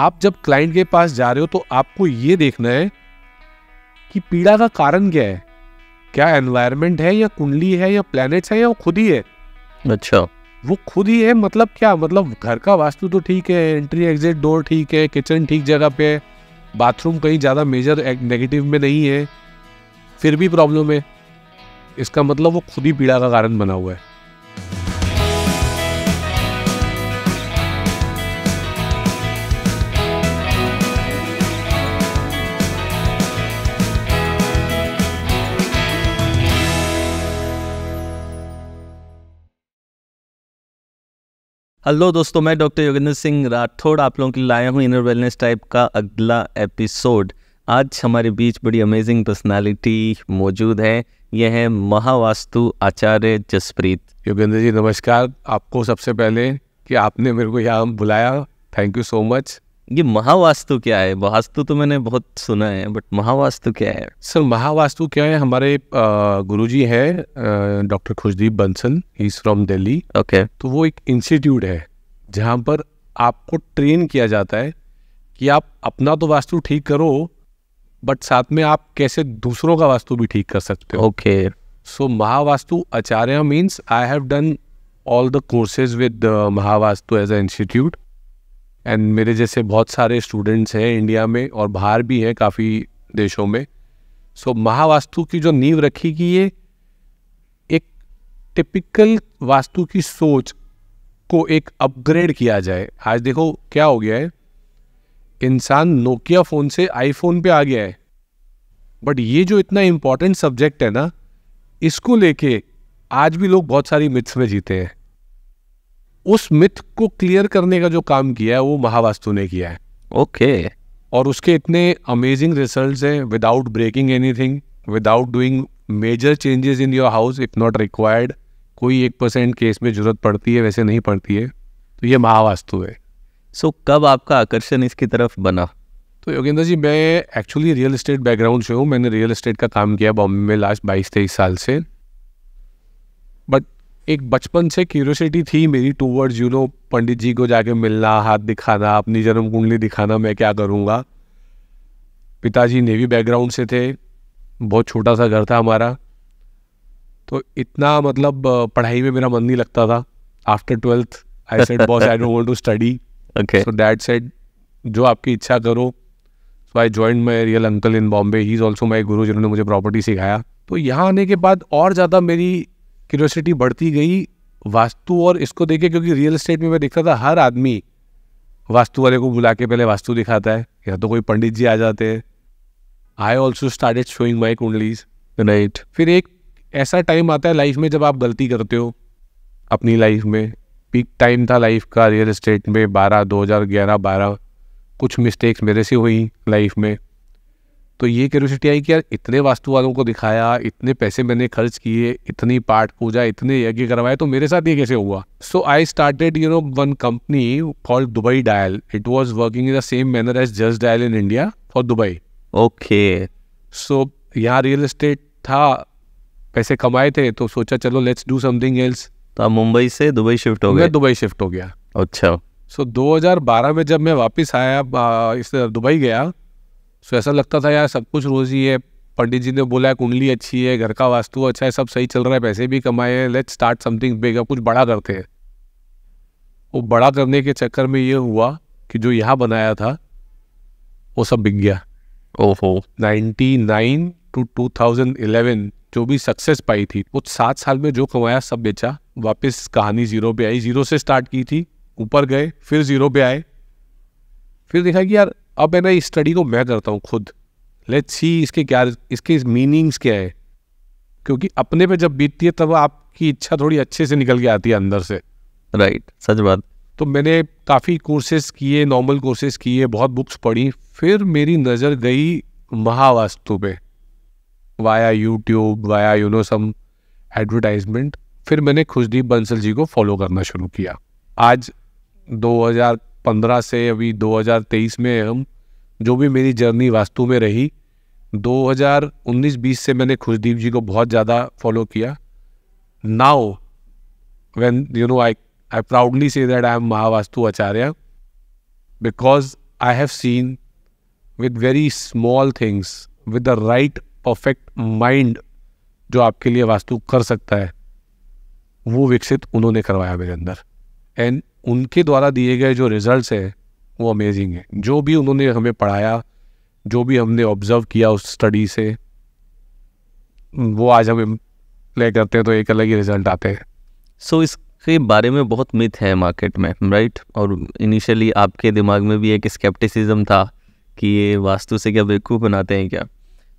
आप जब क्लाइंट के पास जा रहे हो तो आपको ये देखना है कि पीड़ा का कारण क्या है क्या एनवायरमेंट है या कुंडली है या प्लैनेट्स है या वो खुद ही है अच्छा वो खुद ही है मतलब क्या मतलब घर का वास्तु तो ठीक है एंट्री एग्जिट डोर ठीक है किचन ठीक जगह पे है बाथरूम कहीं ज़्यादा मेजर नेगेटिव में नहीं है फिर भी प्रॉब्लम है इसका मतलब वो खुद ही पीड़ा का कारण बना हुआ है हेलो दोस्तों मैं डॉक्टर योगेंद्र सिंह राठौड़ आप लोगों के लिए लाया हूँ इनर वेलनेस टाइप का अगला एपिसोड आज हमारे बीच बड़ी अमेजिंग पर्सनालिटी मौजूद है यह है महावास्तु आचार्य जसप्रीत योगेंद्र जी नमस्कार आपको सबसे पहले कि आपने मेरे को यहाँ बुलाया थैंक यू सो मच ये महावास्तु क्या है वास्तु तो मैंने बहुत सुना है बट महावास्तु क्या है सर महावास्तु क्या है हमारे गुरु जी है doctor Khushdeep Bansal is from Delhi okay तो वो एक इंस्टीट्यूट है जहाँ पर आपको ट्रेन किया जाता है कि आप अपना तो वास्तु ठीक करो बट साथ में आप कैसे दूसरों का वास्तु भी ठीक कर सकते हो okay so Mahavastu Acharya means I have done all the courses with Mahavastu as a institute and मेरे जैसे बहुत सारे स्टूडेंट्स हैं इंडिया में और बाहर भी हैं काफ़ी देशों में सो so, महावास्तु की जो नींव रखी गई ये एक टिपिकल वास्तु की सोच को एक अपग्रेड किया जाए आज देखो क्या हो गया है इंसान नोकिया फ़ोन से आईफोन पे आ गया है बट ये जो इतना इम्पोर्टेंट सब्जेक्ट है ना इसको लेके आज भी लोग बहुत सारी मिथ्स में जीते हैं उस मिथ को क्लियर करने का जो काम किया है वो महावास्तु ने किया है ओके okay. और उसके इतने अमेजिंग रिजल्ट हैं without breaking anything without doing major changes in your house if not required कोई एक परसेंट केस में जरूरत पड़ती है वैसे नहीं पड़ती है तो ये महावास्तु है सो so, कब आपका आकर्षण इसकी तरफ बना तो योगेंद्र जी मैं एक्चुअली रियल इस्टेट बैकग्राउंड से हूँ मैंने रियल इस्टेट का काम किया बॉम्बे में लास्ट बाईस तेईस साल से एक बचपन से क्यूरियोसिटी थी मेरी टूवर्ड्स यू नो पंडित जी को जाके मिलना हाथ दिखाना अपनी जन्म कुंडली दिखाना मैं क्या करूँगा पिताजी नेवी बैकग्राउंड से थे बहुत छोटा सा घर था हमारा तो इतना मतलब पढ़ाई में मेरा मन नहीं लगता था after twelfth I said boss I don't want to study okay so dad said जो आपकी इच्छा करो so I join my real uncle in Bombay he is also my guru जिन्होंने मुझे प्रॉपर्टी सिखाया तो यहाँ आने के बाद और ज़्यादा मेरी क्यूरोसिटी बढ़ती गई वास्तु और इसको देखे क्योंकि रियल इस्टेट में मैं देखता था हर आदमी वास्तु वाले को बुला के पहले वास्तु दिखाता है या तो कोई पंडित जी आ जाते हैं I also started showing my कुंडलीज नाइट फिर एक ऐसा टाइम आता है लाइफ में जब आप गलती करते हो अपनी लाइफ में पीक टाइम था लाइफ का रियल इस्टेट में बारह दो हज़ार ग्यारह बारह कुछ मिस्टेक्स मेरे से हुई लाइफ में तो ये क्यूरोसिटी आई कि यार इतने वास्तुवादों को दिखाया इतने पैसे मैंने खर्च किए इतनी पाठ पूजा इतने यज्ञ करवाए तो मेरे साथ ये कैसे हुआ so I started you know one company called Dubai dial it was working in the same manner as just dial in India for Dubai okay so यहाँ रियल इस्टेट था पैसे कमाए थे तो सोचा चलो लेट्स डू समथिंग एल्स तो मुंबई से दुबई शिफ्ट हो गया दुबई शिफ्ट हो गया अच्छा सो so, 2012 में जब मैं वापस आया इस दुबई गया सो ऐसा लगता था यार सब कुछ रोजी है पंडित जी ने बोला है कुंडली अच्छी है घर का वास्तु अच्छा है सब सही चल रहा है पैसे भी कमाए हैं लेट्स स्टार्ट समथिंग बिग अब कुछ बड़ा करते हैं वो बड़ा करने के चक्कर में ये हुआ कि जो यहाँ बनाया था वो सब बिक गया ओहो नाइन टू इलेवन जो भी सक्सेस पाई थी वो सात साल में जो कमाया सब बेचा वापस कहानी जीरो पे आई जीरो से स्टार्ट की थी ऊपर गए फिर जीरो पे आए फिर देखा कि यार अब है ना इस स्टडी को मैं करता हूँ खुद लेट सी इसके क्या इसके मीनिंग्स क्या है क्योंकि अपने पे जब बीतती है तब आपकी इच्छा थोड़ी अच्छे से निकल के आती है अंदर से राइट सच बात तो मैंने काफ़ी कोर्सेस किए नॉर्मल कोर्सेस किए बहुत बुक्स पढ़ी फिर मेरी नज़र गई महावास्तु पे via YouTube via you know some advertisement फिर मैंने खुशदीप बंसल जी को फॉलो करना शुरू किया आज 2015 से अभी 2023 में हम जो भी मेरी जर्नी वास्तु में रही 2019-20 से मैंने खुशदीप जी को बहुत ज़्यादा फॉलो किया now when you know I I proudly say that I am Mahavastu Acharya because I have seen with very small things with the right perfect mind जो आपके लिए वास्तु कर सकता है वो विकसित उन्होंने करवाया मेरे अंदर एंड उनके द्वारा दिए गए जो रिज़ल्ट है वो अमेजिंग है जो भी उन्होंने हमें पढ़ाया जो भी हमने ऑब्ज़र्व किया उस स्टडी से वो आज हम प्ले करते हैं तो एक अलग ही रिज़ल्ट आते हैं सो so, इसके बारे में बहुत मिथ है मार्केट में राइट और इनिशियली आपके दिमाग में भी एक स्केप्टिसिज्म था कि ये वास्तु से क्या बेवकूफ़ बनाते हैं क्या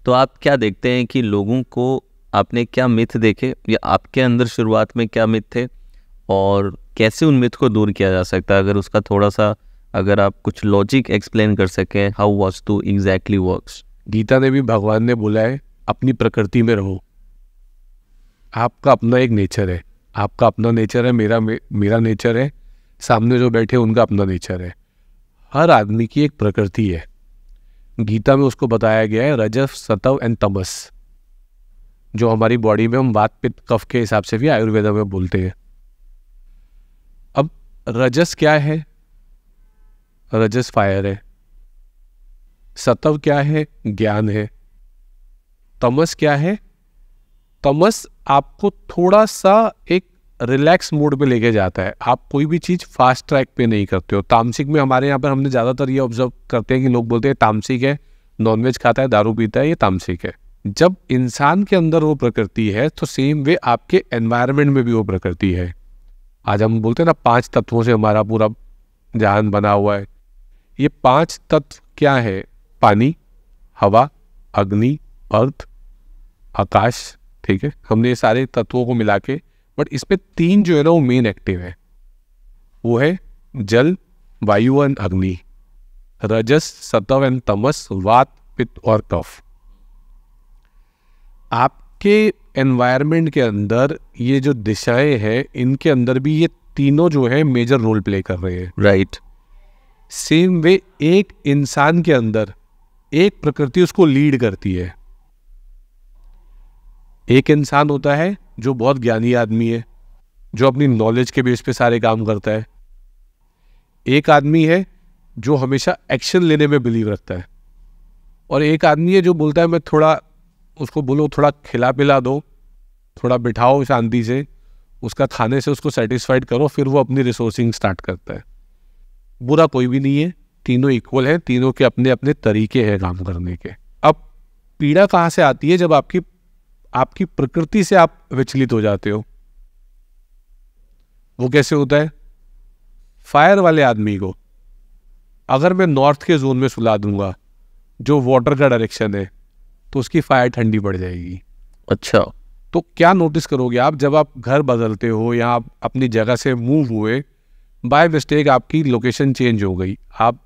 तो आप क्या देखते हैं कि लोगों को आपने क्या मिथ देखे या आपके अंदर शुरुआत में क्या मिथ थे और कैसे उन मिथ को दूर किया जा सकता है अगर उसका थोड़ा सा अगर आप कुछ लॉजिक एक्सप्लेन कर सकें how vastu exactly works Gita ने भी भगवान ने बोला है अपनी प्रकृति में रहो आपका अपना एक नेचर है आपका अपना नेचर है मेरा मे, मेरा नेचर है सामने जो बैठे उनका अपना नेचर है हर आदमी की एक प्रकृति है गीता में उसको बताया गया है रजस सतव एंड तमस जो हमारी बॉडी में हम वात पित्त कफ के हिसाब से भी आयुर्वेदा में बोलते हैं रजस क्या है रजस फायर है सतव क्या है ज्ञान है तमस क्या है तमस आपको थोड़ा सा एक रिलैक्स मोड पे लेके जाता है आप कोई भी चीज़ फास्ट ट्रैक पे नहीं करते हो तामसिक में हमारे यहाँ पर हमने ज़्यादातर ये ऑब्जर्व करते हैं कि लोग बोलते हैं तामसिक है नॉनवेज खाता है दारू पीता है ये तामसिक है जब इंसान के अंदर वो प्रकृति है तो सेम वे आपके एनवायरनमेंट में भी वो प्रकृति है आज हम बोलते हैं ना पांच तत्वों से हमारा पूरा ध्यान बना हुआ है ये पांच तत्व क्या है पानी हवा अग्नि अर्थ आकाश ठीक है हमने ये सारे तत्वों को मिला के बट इसमें तीन जो है ना वो मेन एक्टिव है वो है जल वायु एंड अग्नि रजस सतव एंड तमस वात पित्त और कफ आप आपके एनवायरनमेंट के अंदर ये जो दिशाएं हैं इनके अंदर भी ये तीनों जो है मेजर रोल प्ले कर रहे हैं राइट सेम वे एक इंसान के अंदर एक प्रकृति उसको लीड करती है एक इंसान होता है जो बहुत ज्ञानी आदमी है जो अपनी नॉलेज के बेस पे सारे काम करता है एक आदमी है जो हमेशा एक्शन लेने में बिलीव रखता है और एक आदमी है जो बोलता है मैं थोड़ा उसको बोलो थोड़ा खिला पिला दो थोड़ा बिठाओ शांति से उसका खाने से उसको सेटिस्फाइड करो फिर वो अपनी रिसोर्सिंग स्टार्ट करता है बुरा कोई भी नहीं है तीनों इक्वल है तीनों के अपने अपने तरीके हैं काम करने के अब पीड़ा कहाँ से आती है जब आपकी आपकी प्रकृति से आप विचलित हो जाते हो वो कैसे होता है फायर वाले आदमी को अगर मैं नॉर्थ के जोन में सुला दूंगा जो वाटर का डायरेक्शन है तो उसकी फायर ठंडी पड़ जाएगी अच्छा तो क्या नोटिस करोगे आप जब आप घर बदलते हो या आप अपनी जगह से मूव हुए बाय मिस्टेक आपकी लोकेशन चेंज हो गई आप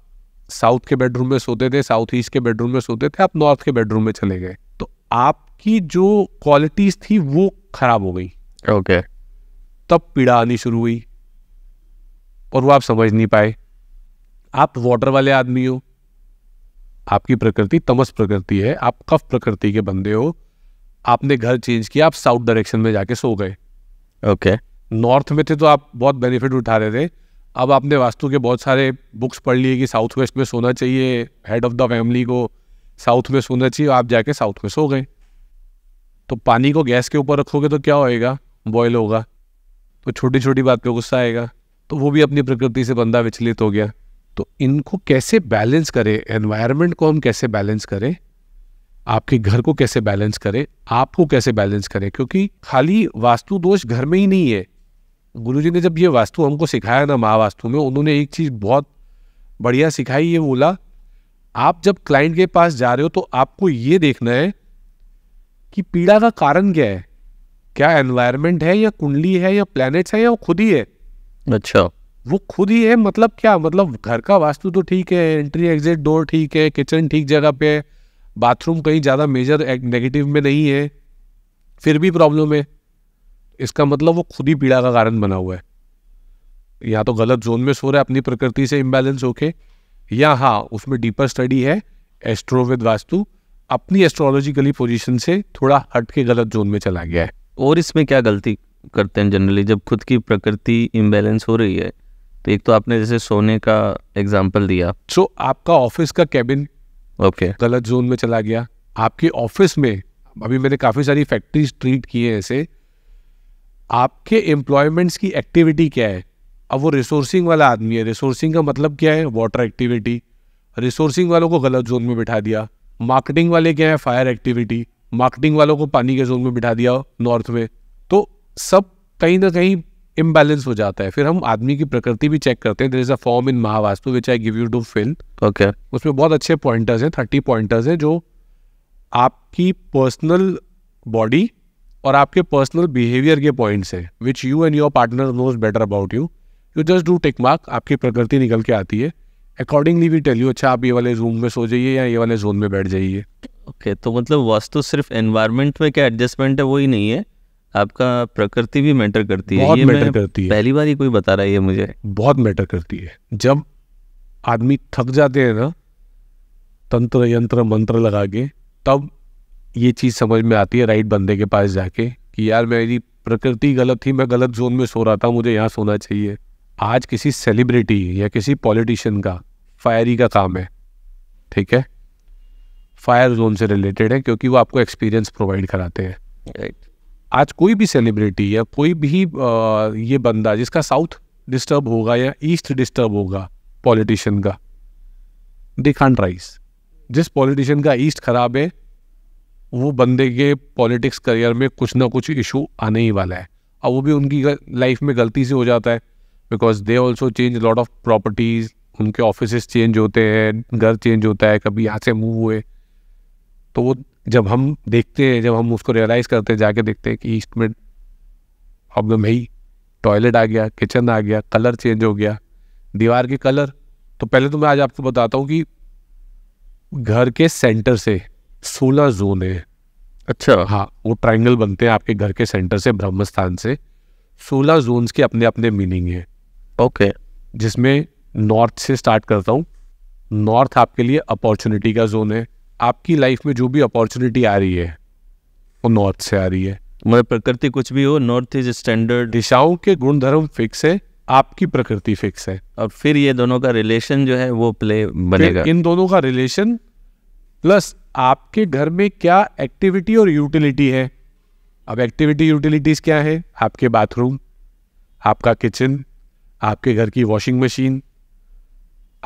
साउथ के बेडरूम में सोते थे साउथ ईस्ट के बेडरूम में सोते थे आप नॉर्थ के बेडरूम में चले गए तो आपकी जो क्वालिटीज थी वो खराब हो गई ओके okay. तब पीड़ा आनी शुरू हुई और वो आप समझ नहीं पाए आप वाटर वाले आदमी हो आपकी प्रकृति तमस प्रकृति है आप कफ प्रकृति के बंदे हो आपने घर चेंज किया आप साउथ डायरेक्शन में जाके सो गए ओके नॉर्थ में थे तो आप बहुत बेनिफिट उठा रहे थे अब आपने वास्तु के बहुत सारे बुक्स पढ़ लिए कि साउथ वेस्ट में सोना चाहिए हेड ऑफ द फैमिली को साउथ में सोना चाहिए आप जाके साउथ में सो गए तो पानी को गैस के ऊपर रखोगे तो क्या होएगा बॉयल होगा तो छोटी छोटी बात पे गुस्सा आएगा तो वो भी अपनी प्रकृति से बंदा विचलित हो गया तो इनको कैसे बैलेंस करें एनवायरनमेंट को हम कैसे बैलेंस करें आपके घर को कैसे बैलेंस करें आपको कैसे बैलेंस करें क्योंकि खाली वास्तु दोष घर में ही नहीं है जी ने जब ये वास्तु हमको सिखाया ना महावास्तु में उन्होंने एक चीज़ बहुत बढ़िया सिखाई ये बोला आप जब क्लाइंट के पास जा रहे हो तो आपको ये देखना है कि पीड़ा का कारण क्या है क्या एनवायरनमेंट है या कुंडली है या प्लैनेट्स है या वो खुद ही है अच्छा वो खुद ही है मतलब क्या मतलब घर का वास्तु तो ठीक है एंट्री एग्जिट डोर ठीक है किचन ठीक जगह पे है बाथरूम कहीं ज़्यादा मेजर नेगेटिव में नहीं है फिर भी प्रॉब्लम है इसका मतलब वो खुद ही पीड़ा का कारण बना हुआ है या तो गलत जोन में सो रहा है अपनी प्रकृति से इम्बैलेंस होके या हाँ उसमें डीपर स्टडी है एस्ट्रोविद वास्तु अपनी एस्ट्रोलॉजिकली पोजिशन से थोड़ा हट के गलत जोन में चला गया है और इसमें क्या गलती करते हैं जनरली जब खुद की प्रकृति इम्बेलेंस हो रही है तो एक तो आपने जैसे सोने का एग्जाम्पल दिया सो so, आपका ऑफिस का कैबिन ओके okay. गलत जोन में चला गया आपके ऑफिस में अभी मैंने काफ़ी सारी फैक्ट्रीज ट्रीट की है ऐसे आपके एम्प्लॉयमेंट्स की एक्टिविटी क्या है अब वो रिसोर्सिंग वाला आदमी है रिसोर्सिंग का मतलब क्या है वाटर एक्टिविटी रिसोर्सिंग वालों को गलत जोन में बिठा दिया मार्केटिंग वाले क्या है फायर एक्टिविटी मार्केटिंग वालों को पानी के जोन में बिठा दिया नॉर्थ में तो सब कहीं ना कहीं इम्बैलेंस हो जाता है फिर हम आदमी की प्रकृति भी चेक करते हैं there is a form in Mahavastu which I give you to fill okay उसमें बहुत अच्छे पॉइंटर्स हैं थर्टी पॉइंटर्स हैं जो आपकी पर्सनल बॉडी और आपके पर्सनल बिहेवियर के पॉइंट्स हैं which you and your partner knows better about you you just do take mark आपकी प्रकृति निकल के आती है अकॉर्डिंगली भी टेल यू अच्छा आप ये वाले जूम में सो जाइए या ये वाले जोन में बैठ जाइए ओके okay, तो मतलब वास्तु सिर्फ एनवायरमेंट में क्या एडजस्टमेंट है वही नहीं है आपका प्रकृति भी मैटर करती है ये मैटर करती है पहली बार ही कोई बता रहा है ये मुझे बहुत मैटर करती है जब आदमी थक जाते हैं ना तंत्र यंत्र मंत्र लगा के तब ये चीज़ समझ में आती है राइट बंदे के पास जाके कि यार मेरी प्रकृति गलत थी मैं गलत जोन में सो रहा था मुझे यहाँ सोना चाहिए आज किसी सेलिब्रिटी या किसी पॉलिटिशियन का फायरी का काम है ठीक है फायर जोन से रिलेटेड है क्योंकि वो आपको एक्सपीरियंस प्रोवाइड कराते हैं राइट आज कोई भी सेलिब्रिटी या कोई भी ये बंदा जिसका साउथ डिस्टर्ब होगा या ईस्ट डिस्टर्ब होगा पॉलिटिशियन का दे कांट राइस जिस पॉलिटिशियन का ईस्ट खराब है वो बंदे के पॉलिटिक्स करियर में कुछ ना कुछ इशू आने ही वाला है और वो भी उनकी लाइफ में गलती से हो जाता है because they also change lot of properties उनके ऑफिस चेंज होते हैं घर चेंज होता है कभी यहाँ से मूव हुए तो वो जब हम देखते हैं जब हम उसको रियलाइज़ करते हैं जाके देखते हैं कि इसमें प्रॉब्लम है ही टॉयलेट आ गया किचन आ गया कलर चेंज हो गया दीवार के कलर तो पहले तो मैं आज आपको बताता हूँ कि घर के सेंटर से सोलह जोन है अच्छा हाँ वो ट्रायंगल बनते हैं आपके घर के सेंटर से ब्रह्म स्थान से सोलह जोन्स के अपने अपने मीनिंग है ओके okay. जिसमें नॉर्थ से स्टार्ट करता हूँ नॉर्थ आपके लिए अपॉर्चुनिटी का जोन है आपकी लाइफ में जो भी अपॉर्चुनिटी आ रही है वो नॉर्थ से आ रही है मतलब प्रकृति कुछ भी हो नॉर्थ इज स्टैंडर्ड दिशाओं के गुणधर्म फिक्स है आपकी प्रकृति फिक्स है और फिर ये दोनों का रिलेशन जो है वो प्ले बनेगा इन दोनों का रिलेशन प्लस आपके घर में क्या एक्टिविटी और यूटिलिटी है अब एक्टिविटी यूटिलिटीज क्या है आपके बाथरूम आपका किचन आपके घर की वॉशिंग मशीन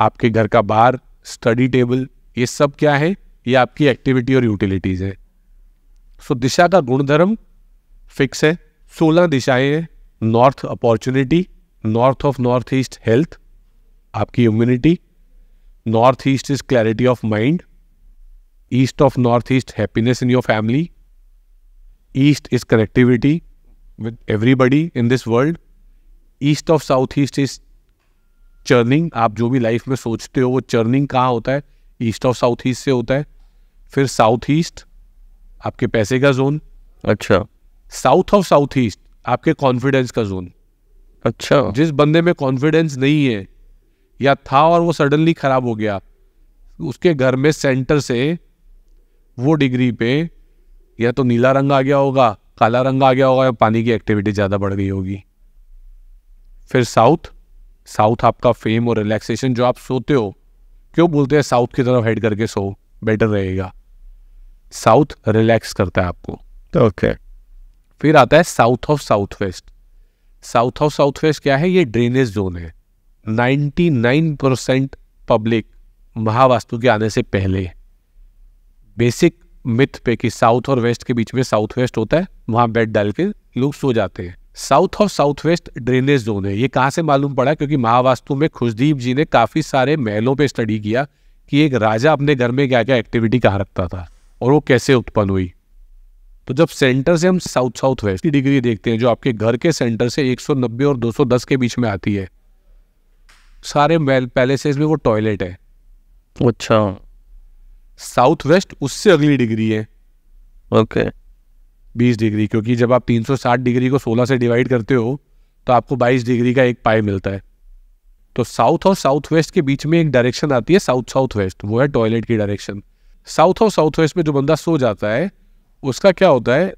आपके घर का बार स्टडी टेबल ये सब क्या है ये आपकी एक्टिविटी और यूटिलिटीज़ है सो so, दिशा का गुणधर्म फिक्स है सोलह दिशाएं हैं north opportunity north of north east health आपकी immunity north east is clarity of mind east of north east happiness in your family east is connectivity with everybody in this world east of south east is churning आप जो भी life में सोचते हो वो churning कहाँ होता है ईस्ट और साउथ ईस्ट से होता है फिर साउथ ईस्ट आपके पैसे का जोन अच्छा साउथ ऑफ साउथ ईस्ट आपके कॉन्फिडेंस का जोन अच्छा जिस बंदे में कॉन्फिडेंस नहीं है या था और वो सडनली खराब हो गया उसके घर में सेंटर से वो डिग्री पे या तो नीला रंग आ गया होगा काला रंग आ गया होगा या पानी की एक्टिविटी ज़्यादा बढ़ गई होगी फिर साउथ साउथ आपका फेम और रिलैक्सेशन जो आप सोते हो क्यों बोलते हैं साउथ की तरफ हेड करके सो बेटर रहेगा साउथ रिलैक्स करता है आपको ओके okay. फिर आता है south of south west south of south west क्या है ये ड्रेनेज जोन है 99 परसेंट पब्लिक महावास्तु के आने से पहले बेसिक मिथ पे कि साउथ और वेस्ट के बीच में साउथ वेस्ट होता है वहां बेड डाल के लोग सो जाते हैं साउथ और साउथ वेस्ट ड्रेनेज जोन है ये कहाँ से मालूम पड़ा क्योंकि महावास्तु में खुशदीप जी ने काफ़ी सारे महलों पे स्टडी किया कि एक राजा अपने घर में क्या क्या एक्टिविटी कहाँ रखता था और वो कैसे उत्पन्न हुई तो जब सेंटर से हम साउथ साउथ वेस्ट की डिग्री देखते हैं जो आपके घर के सेंटर से 190 और 210 के बीच में आती है सारे महल पैलेसेस में वो टॉयलेट है अच्छा साउथ वेस्ट उससे अगली डिग्री है ओके okay. बीस डिग्री क्योंकि जब आप तीन डिग्री को सोलह से डिवाइड करते हो तो आपको बाईस डिग्री का एक पाई मिलता है तो साउथ और साउथ वेस्ट के बीच में एक डायरेक्शन आती है साउथ साउथ वेस्ट वो है टॉयलेट की डायरेक्शन साउथ और साउथ वेस्ट में जो बंदा सो जाता है उसका क्या होता है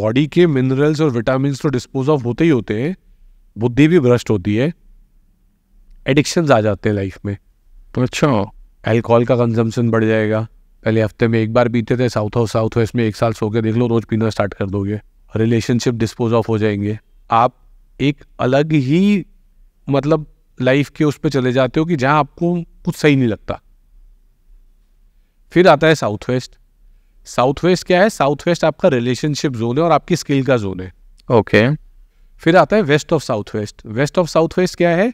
बॉडी के मिनरल्स और विटामिन तो डिस्पोज ऑफ होते ही होते हैं बुद्धि भी भ्रष्ट होती है एडिक्शन आ जाते हैं लाइफ में तो अच्छा एल्कोहल का कंजम्पशन बढ़ जाएगा पहले हफ्ते में एक बार पीते थे साउथ और साउथ वेस्ट में एक साल सो के देख लो रोज़ पीना स्टार्ट कर दोगे रिलेशनशिप डिस्पोज ऑफ हो जाएंगे आप एक अलग ही मतलब लाइफ के उस पर चले जाते हो कि जहां आपको कुछ सही नहीं लगता फिर आता है साउथ वेस्ट साउथ वेस्ट क्या है साउथ वेस्ट आपका रिलेशनशिप जोन है और आपकी स्किल का जोन है ओके okay. फिर आता है west of south west west of south west क्या है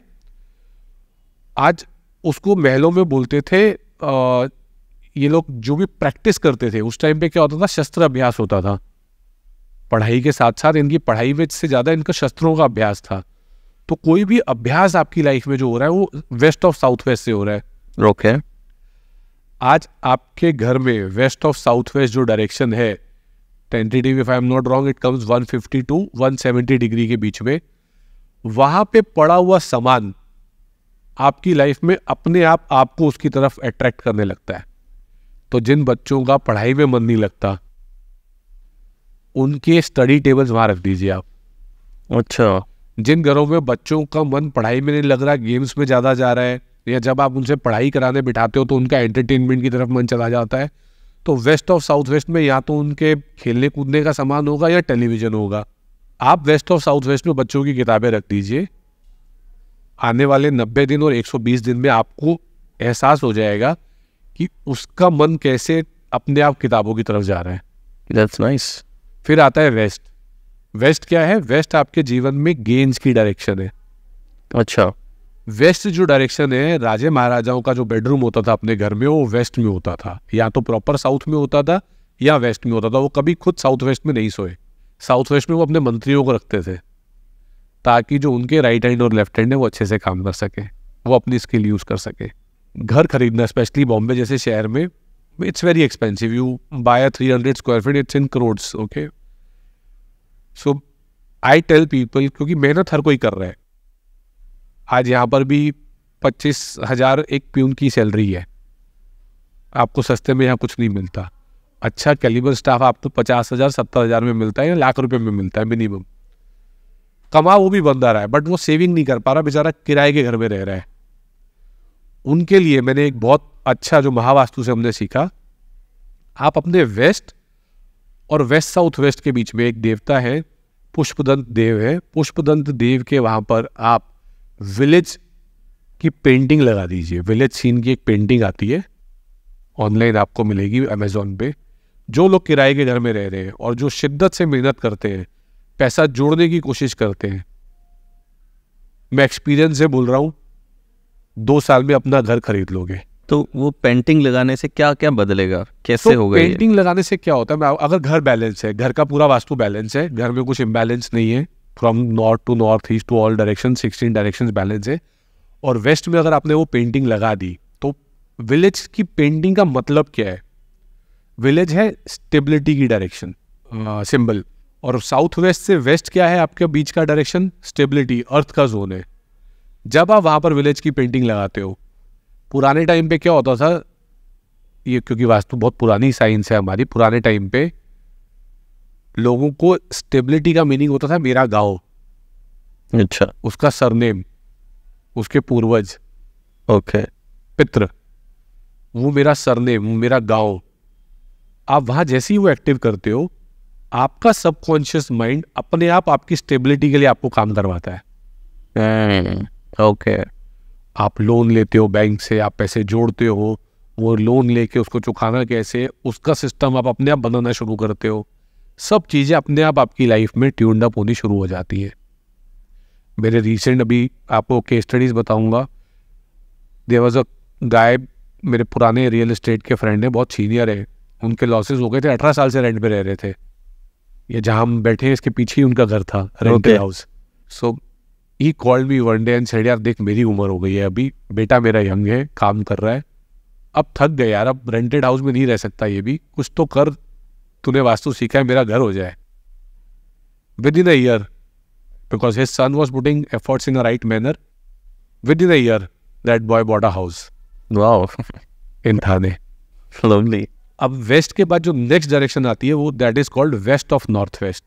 आज उसको महलों में बोलते थे ये लोग जो भी प्रैक्टिस करते थे उस टाइम पे क्या होता था शस्त्र अभ्यास होता था पढ़ाई के साथ साथ इनकी पढ़ाई में से ज़्यादा इनका शस्त्रों का अभ्यास था तो कोई भी अभ्यास आपकी लाइफ में जो हो रहा है वो वेस्ट ऑफ साउथ वेस्ट से हो रहा है ओके okay. आज आपके घर में वेस्ट ऑफ साउथ वेस्ट जो डायरेक्शन है tentative if I am not wrong it comes 150 to 170 degree के बीच में वहां पे पड़ा हुआ सामान आपकी लाइफ में अपने आप आपको उसकी तरफ अट्रैक्ट करने लगता है तो जिन बच्चों का पढ़ाई में मन नहीं लगता उनके स्टडी टेबल्स वहां रख दीजिए आप अच्छा जिन घरों में बच्चों का मन पढ़ाई में नहीं लग रहा गेम्स में ज़्यादा जा रहा है या जब आप उनसे पढ़ाई कराने बिठाते हो तो उनका एंटरटेनमेंट की तरफ मन चला जाता है तो वेस्ट ऑफ साउथ वेस्ट में या तो उनके खेलने कूदने का सामान होगा या टेलीविज़न होगा आप वेस्ट ऑफ साउथ वेस्ट में बच्चों की किताबें रख दीजिए आने वाले नब्बे दिन और एक सौ बीस दिन में आपको एहसास हो जाएगा कि उसका मन कैसे अपने आप किताबों की तरफ जा रहा है दैट्स नाइस nice. फिर आता है वेस्ट वेस्ट क्या है वेस्ट आपके जीवन में गेंज की डायरेक्शन है अच्छा वेस्ट जो डायरेक्शन है राजे महाराजाओं का जो बेडरूम होता था अपने घर में वो वेस्ट में होता था या तो प्रॉपर साउथ में होता था या वेस्ट में होता था वो कभी खुद साउथ वेस्ट में नहीं सोए साउथ वेस्ट में वो अपने मंत्रियों को रखते थे ताकि जो उनके राइट हैंड और लेफ्ट हैंड है वो अच्छे से काम कर सके वो अपनी स्किल यूज़ कर सके घर खरीदना स्पेशली बॉम्बे जैसे शहर में it's very expensive you buy three hundred square feet it's in crores okay so I tell people क्योंकि मेहनत हर कोई कर रहा है आज यहाँ पर भी पच्चीस हज़ार एक प्यून की सैलरी है आपको सस्ते में यहाँ कुछ नहीं मिलता अच्छा कैलिबर स्टाफ आपको पचास हज़ार सत्तर हज़ार में मिलता है या लाख रुपए में मिलता है मिनिमम कमा वो भी बंदा रहा है बट वो सेविंग नहीं कर पा रहा बेचारा किराए के घर में रह रहा है उनके लिए मैंने एक बहुत अच्छा जो महावास्तु से हमने सीखा आप अपने वेस्ट और वेस्ट साउथ वेस्ट के बीच में एक देवता है पुष्पदंत देव है पुष्पदंत देव के वहाँ पर आप विलेज की पेंटिंग लगा दीजिए विलेज सीन की एक पेंटिंग आती है ऑनलाइन आपको मिलेगी अमेजोन पे जो लोग किराए के घर में रह रहे हैं और जो शिद्दत से मेहनत करते हैं पैसा जोड़ने की कोशिश करते हैं मैं एक्सपीरियंस से बोल रहा हूँ दो साल में अपना घर खरीद लोगे तो वो पेंटिंग लगाने से क्या क्या बदलेगा कैसे तो होगा पेंटिंग लगाने से क्या होता है अगर घर बैलेंस है घर का पूरा वास्तु बैलेंस है घर में कुछ इम्बैलेंस नहीं है from north to north east to all direction sixteen direction balance है और वेस्ट में अगर आपने वो पेंटिंग लगा दी तो विलेज की पेंटिंग का मतलब क्या है विलेज है स्टेबिलिटी की डायरेक्शन सिंबल और साउथ वेस्ट से वेस्ट क्या है आपके बीच का डायरेक्शन स्टेबिलिटी अर्थ का जोन है जब आप वहाँ पर विलेज की पेंटिंग लगाते हो पुराने टाइम पे क्या होता था ये क्योंकि वास्तु बहुत पुरानी साइंस है हमारी पुराने टाइम पे लोगों को स्टेबिलिटी का मीनिंग होता था मेरा गांव अच्छा उसका सरनेम उसके पूर्वज ओके पित्र वो मेरा सरनेम वो मेरा गांव आप वहाँ जैसे ही वो एक्टिव करते हो आपका सबकॉन्शियस माइंड अपने आप आपकी स्टेबिलिटी के लिए आपको काम करवाता है hmm। ओके आप लोन लेते हो बैंक से आप पैसे जोड़ते हो वो लोन लेके उसको चुकाना कैसे उसका सिस्टम आप अपने आप बनाना शुरू करते हो सब चीज़ें अपने आप आपकी लाइफ में ट्यून्ड अप होनी शुरू हो जाती है मेरे रिसेंट अभी आपको के स्टडीज़ बताऊंगा देर वॉज अ गाय मेरे पुराने रियल इस्टेट के फ्रेंड हैं बहुत सीनियर है उनके लॉसेज हो गए थे अठारह साल से रेंट पे रह रहे थे ये जहाँ हम बैठे हैं इसके पीछे ही उनका घर था rented house so he called me one day and said यार देख मेरी उम्र हो गई है अभी बेटा मेरा यंग है काम कर रहा है अब थक गए यार अब रेंटेड हाउस में नहीं रह सकता ये भी कुछ तो कर तूने वास्तु सीखा है मेरा घर हो जाए within a year because his son was putting efforts in a right manner within a year that boy bought a house in Thane lovely अब वेस्ट के बाद जो नेक्स्ट डायरेक्शन आती है वो that is called west of north west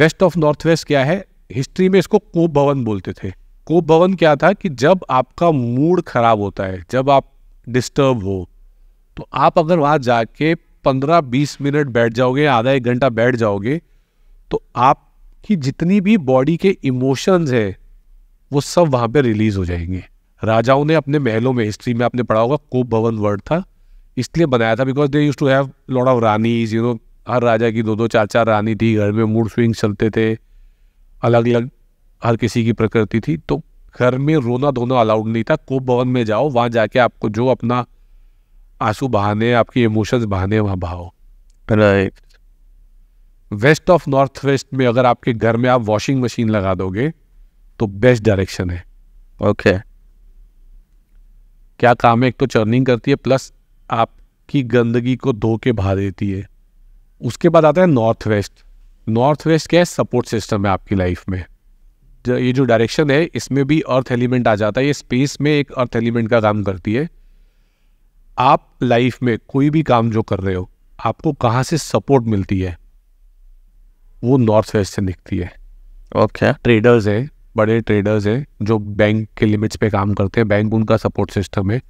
west of north west क्या है history में इसको कोप भवन बोलते थे कोप भवन क्या था कि जब आपका मूड खराब होता है जब आप डिस्टर्ब हो तो आप अगर वहाँ जाके पंद्रह बीस मिनट बैठ जाओगे आधा एक घंटा बैठ जाओगे तो आपकी जितनी भी बॉडी के इमोशंस हैं वो सब वहाँ पे रिलीज हो जाएंगे राजाओं ने अपने महलों में हिस्ट्री में आपने पढ़ा होगा कोप भवन वर्ड था इसलिए बनाया था because they use to have lot of ranis you know हर राजा की दो दो चार चार रानी थी घर में मूड स्विंग चलते थे अलग अलग हर किसी की प्रकृति थी तो घर में रोना धोना अलाउड नहीं था कोप भवन में जाओ वहाँ जाके आपको जो अपना आंसू बहाने आपके इमोशंस बहाने वहाँ बहाओ right west of north west में अगर आपके घर में आप वॉशिंग मशीन लगा दोगे तो बेस्ट डायरेक्शन है ओके okay. क्या काम है एक तो चर्निंग करती है प्लस आपकी गंदगी को धो के बहा देती है उसके बाद आता है नॉर्थ वेस्ट नॉर्थ वेस्ट क्या है सपोर्ट सिस्टम है आपकी लाइफ में ये जो डायरेक्शन है इसमें भी अर्थ एलिमेंट आ जाता है ये स्पेस में एक अर्थ एलिमेंट का काम करती है आप लाइफ में कोई भी काम जो कर रहे हो आपको कहाँ से सपोर्ट मिलती है वो नॉर्थ वेस्ट से दिखती है ओके okay. ट्रेडर्स हैं बड़े ट्रेडर्स हैं जो बैंक के लिमिट्स पे काम करते हैं बैंक उनका सपोर्ट सिस्टम है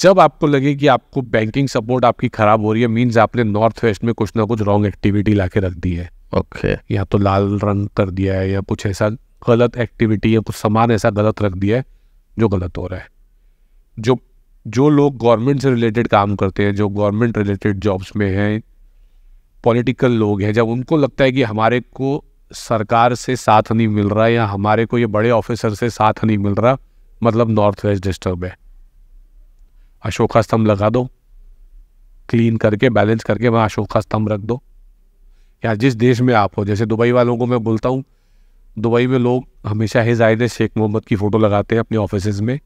जब आपको लगे कि आपको बैंकिंग सपोर्ट आपकी खराब हो रही है मीन्स आपने नॉर्थ वेस्ट में कुछ ना कुछ रॉन्ग एक्टिविटी ला रख दी है ओके okay. या तो लाल रंग कर दिया है या कुछ ऐसा गलत एक्टिविटी या कुछ सामान ऐसा गलत रख दिया है जो गलत हो रहा है जो जो लोग गवर्नमेंट से रिलेटेड काम करते हैं जो गवर्नमेंट रिलेटेड जॉब्स में हैं पॉलिटिकल लोग हैं जब उनको लगता है कि हमारे को सरकार से साथ नहीं मिल रहा या हमारे को ये बड़े ऑफिसर से साथ नहीं मिल रहा मतलब नॉर्थ वेस्ट डिस्टर्ब है अशोका स्तंभ लगा दो क्लीन करके बैलेंस करके वहाँ अशोका स्तंभ रख दो या जिस देश में आप हो जैसे दुबई वालों को मैं बोलता हूँ दुबई में लोग हमेशा हिजायद शेख मोहम्मद की फ़ोटो लगाते हैं अपने ऑफिस में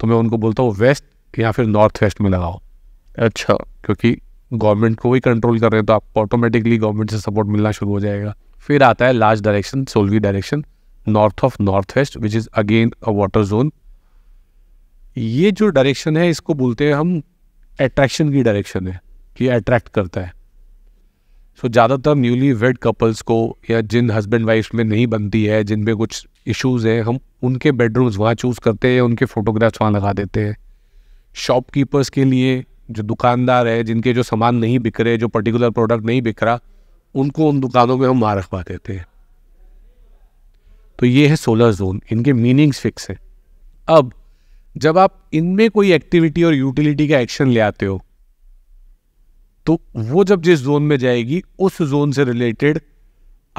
तो मैं उनको बोलता हूँ वेस्ट या फिर नॉर्थ वेस्ट में लगाओ अच्छा क्योंकि गवर्नमेंट को ही कंट्रोल कर रहे हैं तो आपको ऑटोमेटिकली गवर्नमेंट से सपोर्ट मिलना शुरू हो जाएगा फिर आता है लास्ट डायरेक्शन सोलवी direction north of north west which is again a water zone ये जो डायरेक्शन है इसको बोलते हैं हम एट्रैक्शन की डायरेक्शन है कि अट्रैक्ट करता है सो so, ज़्यादातर न्यूली वेड कपल्स को या जिन हस्बैंड वाइफ में नहीं बनती है जिन पे कुछ इश्यूज हैं हम उनके बेडरूम्स वहाँ चूज़ करते हैं उनके फ़ोटोग्राफ्स वहाँ लगा देते हैं शॉपकीपर्स के लिए जो दुकानदार है जिनके जो सामान नहीं बिक रहे जो पर्टिकुलर प्रोडक्ट नहीं बिक रहा उनको उन दुकानों में हम वहाँ रखवा देते हैं तो ये है सोलर जोन इनके मीनिंग्स फिक्स हैं अब जब आप इनमें कोई एक्टिविटी और यूटिलिटी का एक्शन ले आते हो तो वो जब जिस जोन में जाएगी उस जोन से रिलेटेड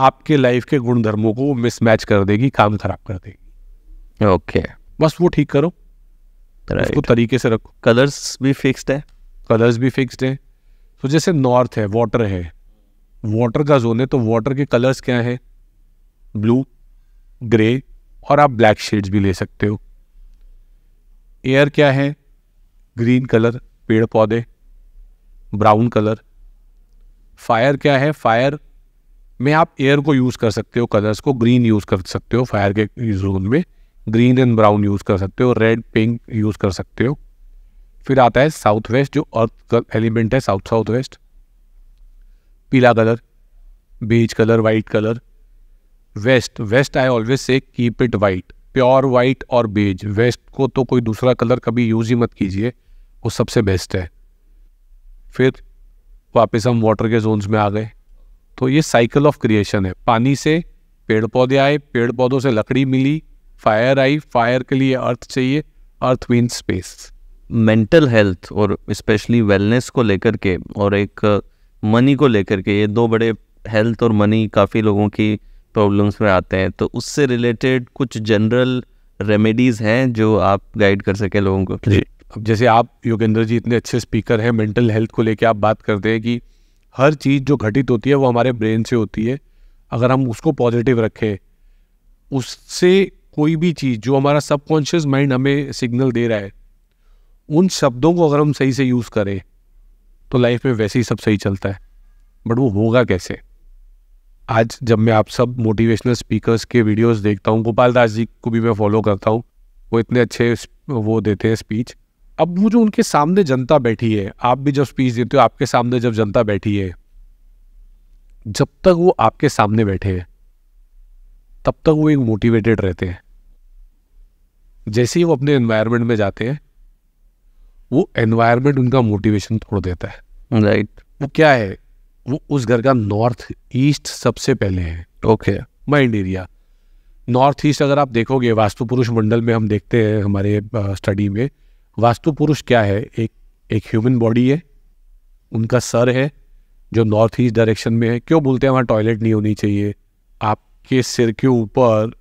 आपके लाइफ के गुणधर्मों को मिसमैच कर देगी काम खराब कर देगी ओके okay. बस वो ठीक करो right. उसको तरीके से रखो कलर्स भी फिक्स्ड तो है कलर्स भी फिक्स्ड है तो जैसे नॉर्थ है वाटर है वाटर का जोन है तो वाटर के कलर्स क्या है ब्लू ग्रे और आप ब्लैक शेड्स भी ले सकते हो एयर क्या है ग्रीन कलर पेड़ पौधे ब्राउन कलर फायर क्या है फायर में आप एयर को यूज़ कर सकते हो कलर्स को ग्रीन यूज़ कर सकते हो फायर के जोन में ग्रीन एंड ब्राउन यूज़ कर सकते हो रेड पिंक यूज़ कर सकते हो फिर आता है साउथ वेस्ट जो अर्थ का एलिमेंट है साउथ साउथ वेस्ट पीला कलर बीच colour white colour west west I always say keep it white pure white और बेज वेस्ट को तो कोई दूसरा कलर कभी यूज़ ही मत कीजिए वो सबसे बेस्ट है फिर वापस हम वाटर के जोन्स में आ गए तो ये साइकिल ऑफ क्रिएशन है पानी से पेड़ पौधे आए पेड़ पौधों से लकड़ी मिली फायर आई फायर के लिए अर्थ चाहिए earth mean space mental health और स्पेशली वेलनेस को लेकर के और एक मनी को लेकर के ये दो बड़े हेल्थ और मनी काफ़ी लोगों की प्रॉब्लम्स में आते हैं तो उससे रिलेटेड कुछ जनरल रेमेडीज़ हैं जो आप गाइड कर सकें लोगों को जी अब जैसे आप योगेंद्र जी इतने अच्छे स्पीकर हैं मेंटल हेल्थ को लेकर आप बात करते हैं कि हर चीज़ जो घटित होती है वो हमारे ब्रेन से होती है अगर हम उसको पॉजिटिव रखें उससे कोई भी चीज़ जो हमारा सबकॉन्शियस माइंड हमें सिग्नल दे रहा है उन शब्दों को अगर हम सही से यूज़ करें तो लाइफ में वैसे ही सब सही चलता है बट वो होगा कैसे आज जब मैं आप सब मोटिवेशनल स्पीकर्स के वीडियोस देखता हूँ गोपाल दास जी को भी मैं फॉलो करता हूँ वो इतने अच्छे वो देते हैं स्पीच अब मुझे उनके सामने जनता बैठी है आप भी जब स्पीच देते हो आपके सामने जब जनता बैठी है जब तक वो आपके सामने बैठे हैं तब तक वो एक मोटिवेटेड रहते हैं जैसे ही वो अपने एनवायरमेंट में जाते हैं वो एनवायरमेंट उनका मोटिवेशन तोड़ देता है राइट right. वो क्या है वो उस घर का नॉर्थ ईस्ट सबसे पहले है okay mind area north east अगर आप देखोगे वास्तु पुरुष मंडल में हम देखते हैं हमारे स्टडी में वास्तु पुरुष क्या है एक एक ह्यूमन बॉडी है उनका सर है जो नॉर्थ ईस्ट डायरेक्शन में है क्यों बोलते हैं वहाँ टॉयलेट नहीं होनी चाहिए आपके सिर के ऊपर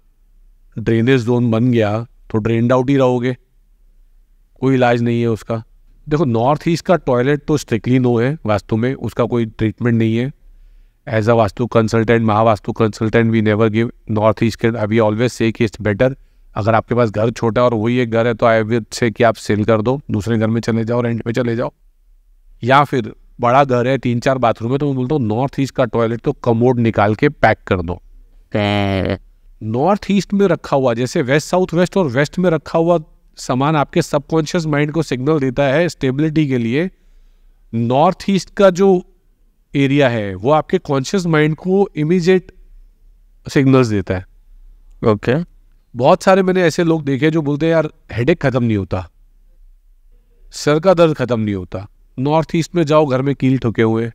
ड्रेनेज जोन बन गया तो ड्रेनड आउट ही रहोगे कोई इलाज नहीं है उसका देखो नॉर्थ ईस्ट का टॉयलेट तो स्ट्रिक्टली नो है वास्तु में उसका कोई ट्रीटमेंट नहीं है as a vastu consultant Mahavastu consultant we never give north east के अभी ऑलवेज से कि इट्स बेटर अगर आपके पास घर छोटा और वही एक घर है तो आई विद से कि आप सेल कर दो दूसरे घर में चले जाओ रेंट में चले जाओ या फिर बड़ा घर है तीन चार बाथरूम है तो मैं बोलता हूँ नॉर्थ ईस्ट का टॉयलेट तो कमोड निकाल के पैक कर दो नॉर्थ ईस्ट में रखा हुआ जैसे वेस्ट साउथ वेस्ट और वेस्ट में रखा हुआ सामान आपके सबकॉन्शियस माइंड को सिग्नल देता है स्टेबिलिटी के लिए नॉर्थ ईस्ट का जो एरिया है वो आपके कॉन्शियस माइंड को इमीजिएट सिग्नल्स देता है ओके okay. बहुत सारे मैंने ऐसे लोग देखे जो बोलते हैं यार हेडेक ख़त्म नहीं होता सर का दर्द ख़त्म नहीं होता नॉर्थ ईस्ट में जाओ घर में कील ठुके हुए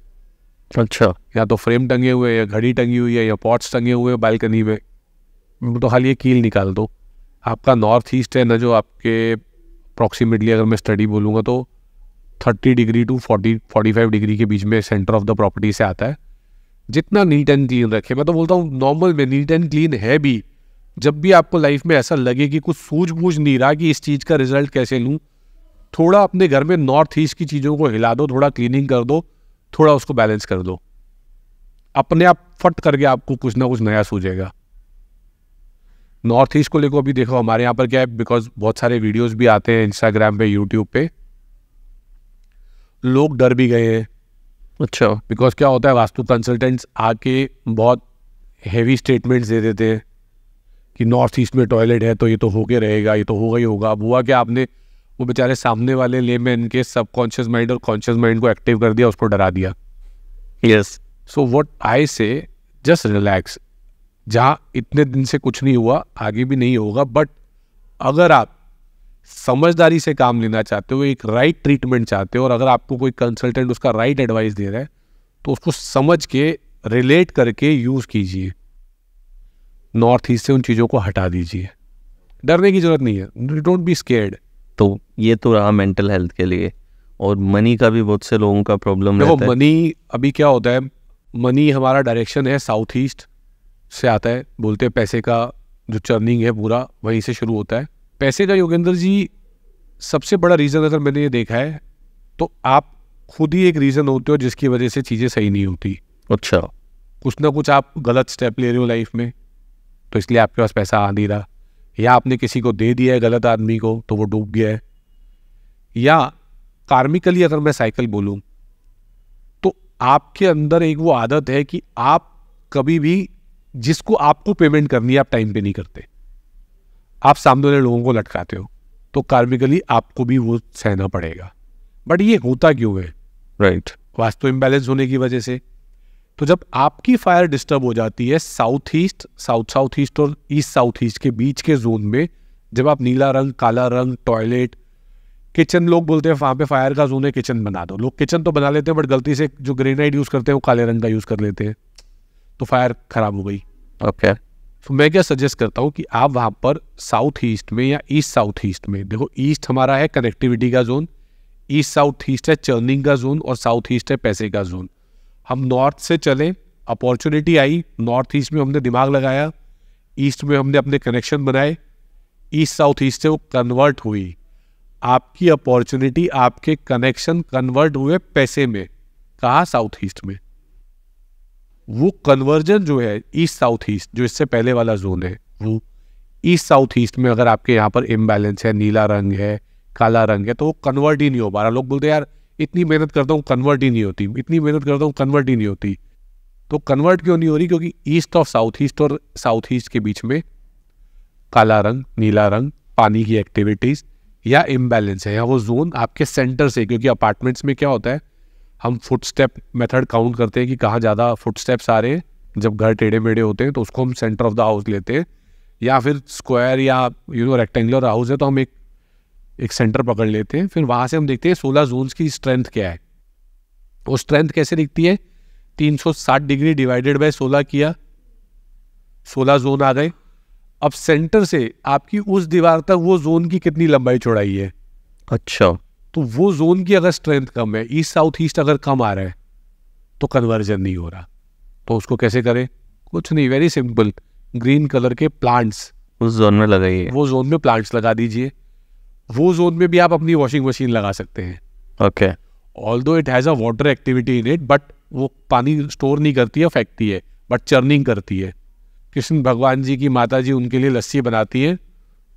अच्छा या तो फ्रेम टंगे हुए या घड़ी टंगी हुई है या पॉट्स टंगे हुए बालकनी में तो खाली ये कील निकाल दो आपका नॉर्थ ईस्ट है ना जो आपके अप्रॉक्सीमेटली अगर मैं स्टडी बोलूँगा तो thirty degree to forty forty five degree के बीच में सेंटर ऑफ द प्रॉपर्टी से आता है जितना नीट एंड क्लीन रखे मैं तो बोलता हूँ नॉर्मल में नीट एंड क्लीन है भी जब भी आपको लाइफ में ऐसा लगे कि कुछ सूझबूझ नहीं रहा कि इस चीज़ का रिजल्ट कैसे लूँ थोड़ा अपने घर में नॉर्थ ईस्ट की चीज़ों को हिला दो थोड़ा क्लीनिंग कर दो थोड़ा उसको बैलेंस कर दो अपने आप फट करके आपको कुछ ना कुछ नया सूझेगा नॉर्थ ईस्ट को लेकर अभी देखो हमारे यहाँ पर क्या है बिकॉज बहुत सारे वीडियोज भी आते हैं इंस्टाग्राम पे यूट्यूब पे लोग डर भी गए हैं अच्छा बिकॉज क्या होता है वास्तु कंसल्टेंट्स आके बहुत हैवी स्टेटमेंट्स दे देते हैं कि नॉर्थ ईस्ट में टॉयलेट है तो ये तो होके रहेगा ये तो होगा ही होगा अब हुआ क्या आपने वो बेचारे सामने वाले ले में इनके सबकॉन्शियस माइंड और कॉन्शियस माइंड को एक्टिव कर दिया उसको डरा दिया यस सो वट आई से जस्ट रिलैक्स जहाँ इतने दिन से कुछ नहीं हुआ आगे भी नहीं होगा बट अगर आप समझदारी से काम लेना चाहते हो एक राइट ट्रीटमेंट चाहते हो और अगर आपको कोई कंसल्टेंट उसका राइट एडवाइस दे रहा है तो उसको समझ के रिलेट करके यूज़ कीजिए नॉर्थ ईस्ट से उन चीज़ों को हटा दीजिए डरने की ज़रूरत नहीं है डोंट बी स्केर्ड तो ये तो रहा मेंटल हेल्थ के लिए और मनी का भी बहुत से लोगों का प्रॉब्लम है मनी अभी क्या होता है मनी हमारा डायरेक्शन है साउथ ईस्ट से आता है बोलते हैं पैसे का जो चर्निंग है पूरा वहीं से शुरू होता है पैसे का योगेंद्र जी सबसे बड़ा रीज़न अगर मैंने ये देखा है तो आप खुद ही एक रीज़न होते हो जिसकी वजह से चीज़ें सही नहीं होती अच्छा कुछ ना कुछ आप गलत स्टेप ले रहे हो लाइफ में तो इसलिए आपके पास पैसा आ नहीं रहा या आपने किसी को दे दिया है गलत आदमी को तो वो डूब गया है या कार्मिकली अगर मैं साइकिल बोलूँ तो आपके अंदर एक वो आदत है कि आप कभी भी जिसको आपको पेमेंट करनी है आप टाइम पे नहीं करते आप सामने वाले लोगों को लटकाते हो तो कार्मिकली आपको भी वो सहना पड़ेगा बट ये होता क्यों है राइट right. वास्तव इम्बैलेंस होने की वजह से तो जब आपकी फायर डिस्टर्ब हो जाती है south east south south east और ईस्ट साउथ ईस्ट के बीच के जोन में जब आप नीला रंग काला रंग टॉयलेट किचन लोग बोलते हैं वहाँ पे फायर का जोन है किचन बना दो लोग किचन तो बना लेते हैं बट गलती से जो ग्रेनाइट यूज़ करते हैं वो काले रंग का यूज़ कर लेते हैं तो फायर खराब हो गई ओके तो मैं क्या सजेस्ट करता हूँ कि आप वहाँ पर साउथ ईस्ट में या ईस्ट साउथ ईस्ट में देखो ईस्ट हमारा है कनेक्टिविटी का जोन ईस्ट साउथ ईस्ट है चर्निंग का जोन और साउथ ईस्ट है पैसे का जोन हम नॉर्थ से चले अपॉर्चुनिटी आई नॉर्थ ईस्ट में हमने दिमाग लगाया ईस्ट में हमने अपने कनेक्शन बनाए ईस्ट साउथ ईस्ट से वो कन्वर्ट हुई आपकी अपॉर्चुनिटी आपके कनेक्शन कन्वर्ट हुए पैसे में कहा साउथ ईस्ट में वो कन्वर्जन जो है ईस्ट साउथ ईस्ट जो इससे पहले वाला जोन है वो ईस्ट साउथ ईस्ट में अगर आपके यहाँ पर इम्बैलेंस है नीला रंग है काला रंग है तो वो कन्वर्ट ही नहीं हो पा रहा लोग बोलते यार इतनी मेहनत करता हूँ कन्वर्ट ही नहीं होती इतनी मेहनत करता हूँ कन्वर्ट ही नहीं होती तो कन्वर्ट क्यों नहीं हो रही क्योंकि ईस्ट और साउथ ईस्ट और साउथ ईस्ट के बीच में काला रंग नीला रंग पानी की एक्टिविटीज़ या इम्बैलेंस है या वो जोन आपके सेंटर से क्योंकि अपार्टमेंट्स में क्या होता है हम फुटस्टेप मेथड काउंट करते हैं कि कहाँ ज़्यादा फुटस्टेप्स आ रहे हैं जब घर टेढ़े मेढ़े होते हैं तो उसको हम सेंटर ऑफ द हाउस लेते हैं या फिर स्क्वायर या यू नो रेक्टेंगुलर हाउस है तो हम एक एक सेंटर पकड़ लेते हैं फिर वहाँ से हम देखते हैं सोलह जोन्स की स्ट्रेंथ क्या है वो स्ट्रेंथ कैसे दिखती है 360 डिग्री डिवाइडेड बाय 16 किया 16 जोन आ गए अब सेंटर से आपकी उस दीवार तक वो जोन की कितनी लंबाई चौड़ाई है अच्छा तो वो जोन की अगर स्ट्रेंथ कम है ईस्ट साउथ ईस्ट अगर कम आ रहा है तो कन्वर्जन नहीं हो रहा तो उसको कैसे करें कुछ नहीं वेरी सिंपल ग्रीन कलर के प्लांट्स उस जोन में लगाइए वो जोन में प्लांट्स लगा दीजिए वो जोन में भी आप अपनी वॉशिंग मशीन लगा सकते हैं okay although it has a water activity in it but वो पानी स्टोर नहीं करती है फेंकती है बट चर्निंग करती है कृष्ण भगवान जी की माता जी उनके लिए लस्सी बनाती है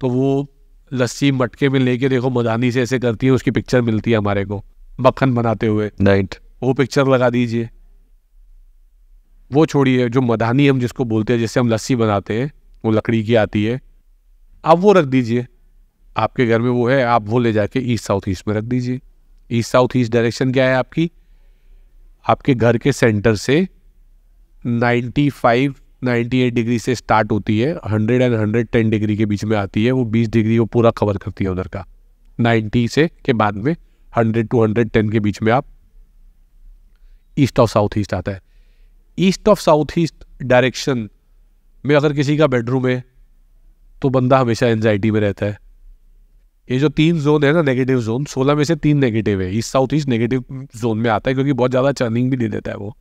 तो वो लस्सी मटके में लेके देखो मदानी से ऐसे करती है उसकी पिक्चर मिलती है हमारे को मक्खन बनाते हुए राइट वो पिक्चर लगा दीजिए वो छोड़िए जो मदानी हम जिसको बोलते हैं जिससे हम लस्सी बनाते हैं वो लकड़ी की आती है आप वो रख दीजिए आपके घर में वो है आप वो ले जाके ईस्ट साउथ ईस्ट में रख दीजिए ईस्ट साउथ ईस्ट डायरेक्शन क्या है आपकी आपके घर के सेंटर से 95 98 डिग्री से स्टार्ट होती है 100 एंड 110 डिग्री के बीच में आती है वो 20 डिग्री को पूरा कवर करती है उधर का 90 से के बाद में 100 टू 110 के बीच में आप ईस्ट ऑफ साउथ ईस्ट आता है east of south east direction में अगर किसी का बेडरूम है तो बंदा हमेशा एनजाइटी में रहता है ये जो तीन जोन है ना नेगेटिव जोन सोलह में से तीन नेगेटिव है east south east negative zone में आता है क्योंकि बहुत ज़्यादा चर्निंग भी दे देता है वो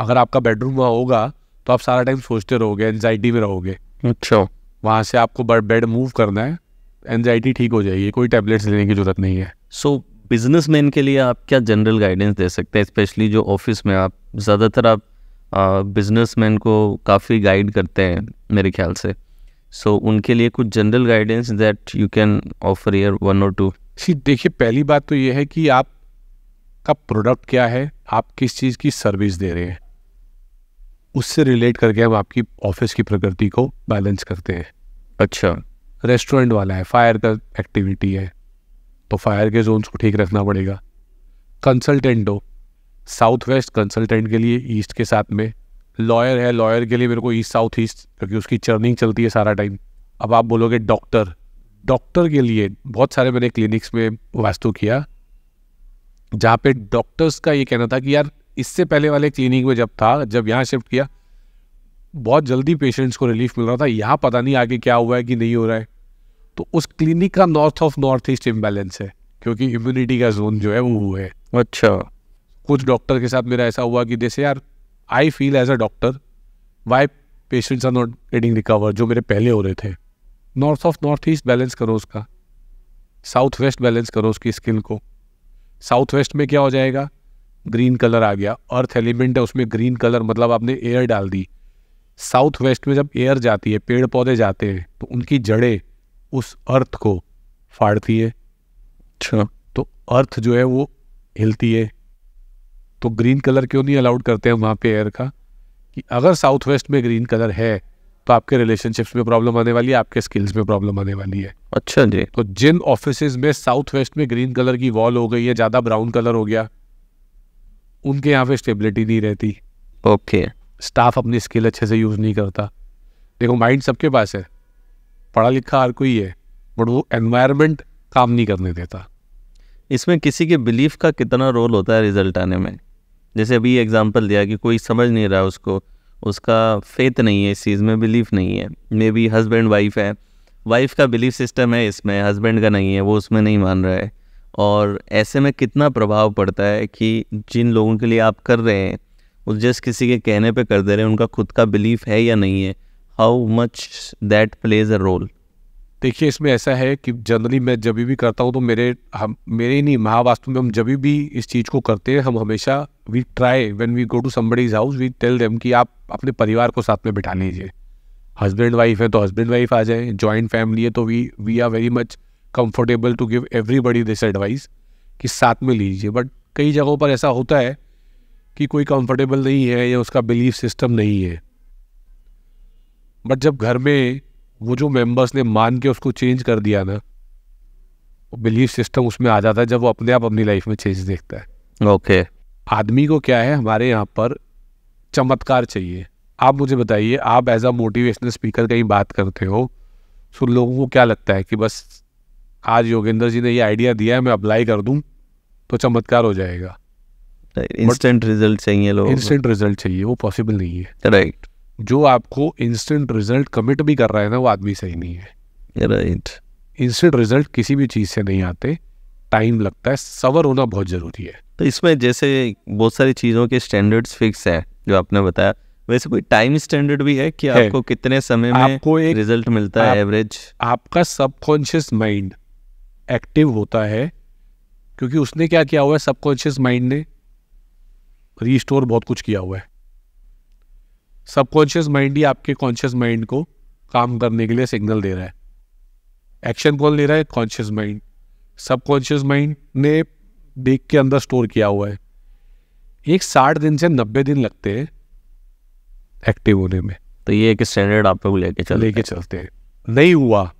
अगर आपका बेडरूम वहाँ होगा तो आप सारा टाइम सोचते रहोगे एनजाइटी में रहोगे अच्छा वहाँ से आपको बेड मूव करना है एनजाइटी ठीक हो जाएगी कोई टैबलेट्स लेने की जरूरत नहीं है सो बिजनेस के लिए आप क्या जनरल गाइडेंस दे सकते हैं स्पेशली जो ऑफिस में आप ज़्यादातर आप बिजनेस को काफ़ी गाइड करते हैं मेरे ख्याल से सो so, उनके लिए कुछ general guidance that you can offer year one और टू सी देखिए पहली बात तो ये है कि आप का प्रोडक्ट क्या है आप किस चीज़ की सर्विस दे रहे हैं उससे रिलेट करके हम आपकी ऑफिस की प्रकृति को बैलेंस करते हैं अच्छा रेस्टोरेंट वाला है फायर का एक्टिविटी है तो फायर के जोन्स को ठीक रखना पड़ेगा कंसल्टेंट हो साउथ वेस्ट कंसल्टेंट के लिए ईस्ट के साथ में लॉयर है लॉयर के लिए मेरे को ईस्ट साउथ ईस्ट क्योंकि उसकी चर्निंग चलती है सारा टाइम अब आप बोलोगे डॉक्टर डॉक्टर के लिए बहुत सारे मैंने क्लिनिक्स में वास्तु किया जहाँ पे डॉक्टर्स का ये कहना था कि यार इससे पहले वाले क्लिनिक में जब था जब यहाँ शिफ्ट किया बहुत जल्दी पेशेंट्स को रिलीफ मिल रहा था यहाँ पता नहीं आगे क्या हुआ है कि नहीं हो रहा है तो उस क्लिनिक का north of north east imbalance है क्योंकि इम्यूनिटी का जोन जो है वो हुआ है अच्छा कुछ डॉक्टर के साथ मेरा ऐसा हुआ कि जैसे यार I feel as a doctor why patients are not getting recover जो मेरे पहले हो रहे थे north of north east balance करो उसका साउथ वेस्ट बैलेंस करो उसकी स्किल को साउथ वेस्ट में क्या हो जाएगा ग्रीन कलर आ गया अर्थ एलिमेंट है उसमें ग्रीन कलर मतलब आपने एयर डाल दी साउथ वेस्ट में जब एयर जाती है पेड़ पौधे जाते हैं तो उनकी जड़ें उस अर्थ को फाड़ती है अच्छा तो अर्थ जो है वो हिलती है तो ग्रीन कलर क्यों नहीं अलाउड करते हैं वहाँ पे एयर का कि अगर साउथ वेस्ट में ग्रीन कलर है तो आपके रिलेशनशिप्स में प्रॉब्लम आने वाली है आपके स्किल्स में प्रॉब्लम आने वाली है अच्छा जी तो जिन ऑफिस में साउथ वेस्ट में ग्रीन कलर की वॉल हो गई है ज़्यादा ब्राउन कलर हो गया उनके यहाँ पे स्टेबिलिटी नहीं रहती ओके okay. स्टाफ अपनी स्किल अच्छे से यूज़ नहीं करता देखो माइंड सबके पास है पढ़ा लिखा हर कोई है बट वो एनवायरमेंट काम नहीं करने देता इसमें किसी के बिलीफ का कितना रोल होता है रिजल्ट आने में जैसे अभी एग्जांपल दिया कि कोई समझ नहीं रहा उसको उसका फेथ नहीं है इस चीज़ में बिलीफ नहीं है मे बी हस्बैंड वाइफ है वाइफ का बिलीफ सिस्टम है इसमें हस्बैंड का नहीं है वो उसमें नहीं मान रहा है और ऐसे में कितना प्रभाव पड़ता है कि जिन लोगों के लिए आप कर रहे हैं वो जस्ट किसी के कहने पे कर दे रहे हैं उनका खुद का बिलीफ है या नहीं है how much that plays a role देखिए इसमें ऐसा है कि जनरली मैं जब भी करता हूँ तो मेरे हम मेरे नहीं महावास्तु में हम जब भी इस चीज़ को करते हैं हम हमेशा we try when we go to somebody's house we tell them कि आप अपने परिवार को साथ में बिठा लीजिए हस्बैंड वाइफ है तो हस्बैंड वाइफ आ जाए जॉइंट फैमिली है तो we we are very much comfortable to give everybody this advice कि साथ में लीजिए बट कई जगहों पर ऐसा होता है कि कोई कंफर्टेबल नहीं है या उसका बिलीफ सिस्टम नहीं है बट जब घर में वो जो मेंबर्स ने मान के उसको चेंज कर दिया ना वो बिलीफ सिस्टम उसमें आ जाता है जब वो अपने आप अपनी लाइफ में चेंज देखता है ओके okay. आदमी को क्या है हमारे यहाँ पर चमत्कार चाहिए आप मुझे बताइए आप एज अ मोटिवेशनल स्पीकर कहीं बात करते हो सो तो लोगों को क्या लगता है कि बस आज योगेंद्र जी ने ये आइडिया दिया है मैं अप्लाई कर दूँ तो चमत्कार हो जाएगा इंस्टेंट रिजल्ट चाहिए लोग इंस्टेंट रिजल्ट चाहिए वो पॉसिबल नहीं है राइट right. जो आपको इंस्टेंट रिजल्ट कमिट भी कर रहा है ना वो आदमी सही नहीं है राइट इंस्टेंट रिजल्ट किसी भी चीज़ से नहीं आते टाइम लगता है सवर होना बहुत ज़रूरी है तो इसमें जैसे बहुत सारी चीज़ों के स्टैंडर्ड्स फिक्स है जो आपने बताया वैसे कोई टाइम स्टैंडर्ड भी है कि है। आपको कितने समय में आपको एक रिजल्ट मिलता आप, है एवरेज आपका सबकॉन्शियस माइंड एक्टिव होता है क्योंकि उसने क्या किया हुआ है सबकॉन्शियस माइंड ने रीस्टोर बहुत कुछ किया हुआ है सबकॉन्शियस माइंड ही आपके कॉन्शियस माइंड को काम करने के लिए सिग्नल दे रहा है एक्शन कौन ले रहा है कॉन्शियस माइंड सबकॉन्शियस माइंड ने देख के अंदर स्टोर किया हुआ है एक साठ दिन से नब्बे दिन लगते हैं एक्टिव होने में तो ये एक स्टैंडर्ड आप लोग लेके चल लेके चलते हैं नहीं हुआ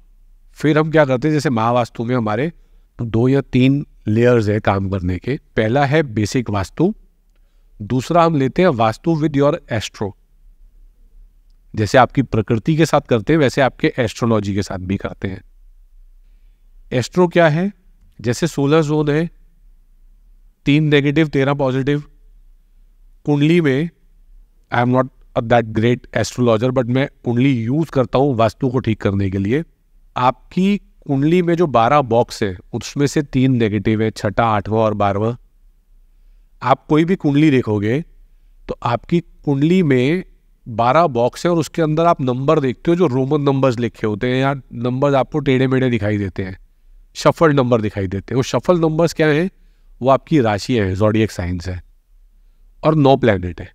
फिर हम क्या करते हैं जैसे महावास्तु में हमारे दो या तीन लेयर्स है काम करने के पहला है बेसिक वास्तु दूसरा हम लेते हैं वास्तु विद योर एस्ट्रो जैसे आपकी प्रकृति के साथ करते हैं वैसे आपके एस्ट्रोलॉजी के साथ भी करते हैं एस्ट्रो क्या है जैसे सोलर जोन है तीन नेगेटिव तेरह पॉजिटिव कुंडली में I am not that great astrologer but मैं कुंडली यूज़ करता हूँ वास्तु को ठीक करने के लिए आपकी कुंडली में जो बारह बॉक्स है उसमें से तीन नेगेटिव है छठा आठवां और बारहवा आप कोई भी कुंडली देखोगे तो आपकी कुंडली में बारह बॉक्स है और उसके अंदर आप नंबर देखते हो जो रोमन नंबर्स लिखे होते हैं या नंबर आपको टेढ़े मेढ़े दिखाई देते हैं शफल नंबर दिखाई देते हैं वो शफल नंबर्स क्या हैं वो आपकी राशि है जोडियक साइंस है और नौ प्लैनेट है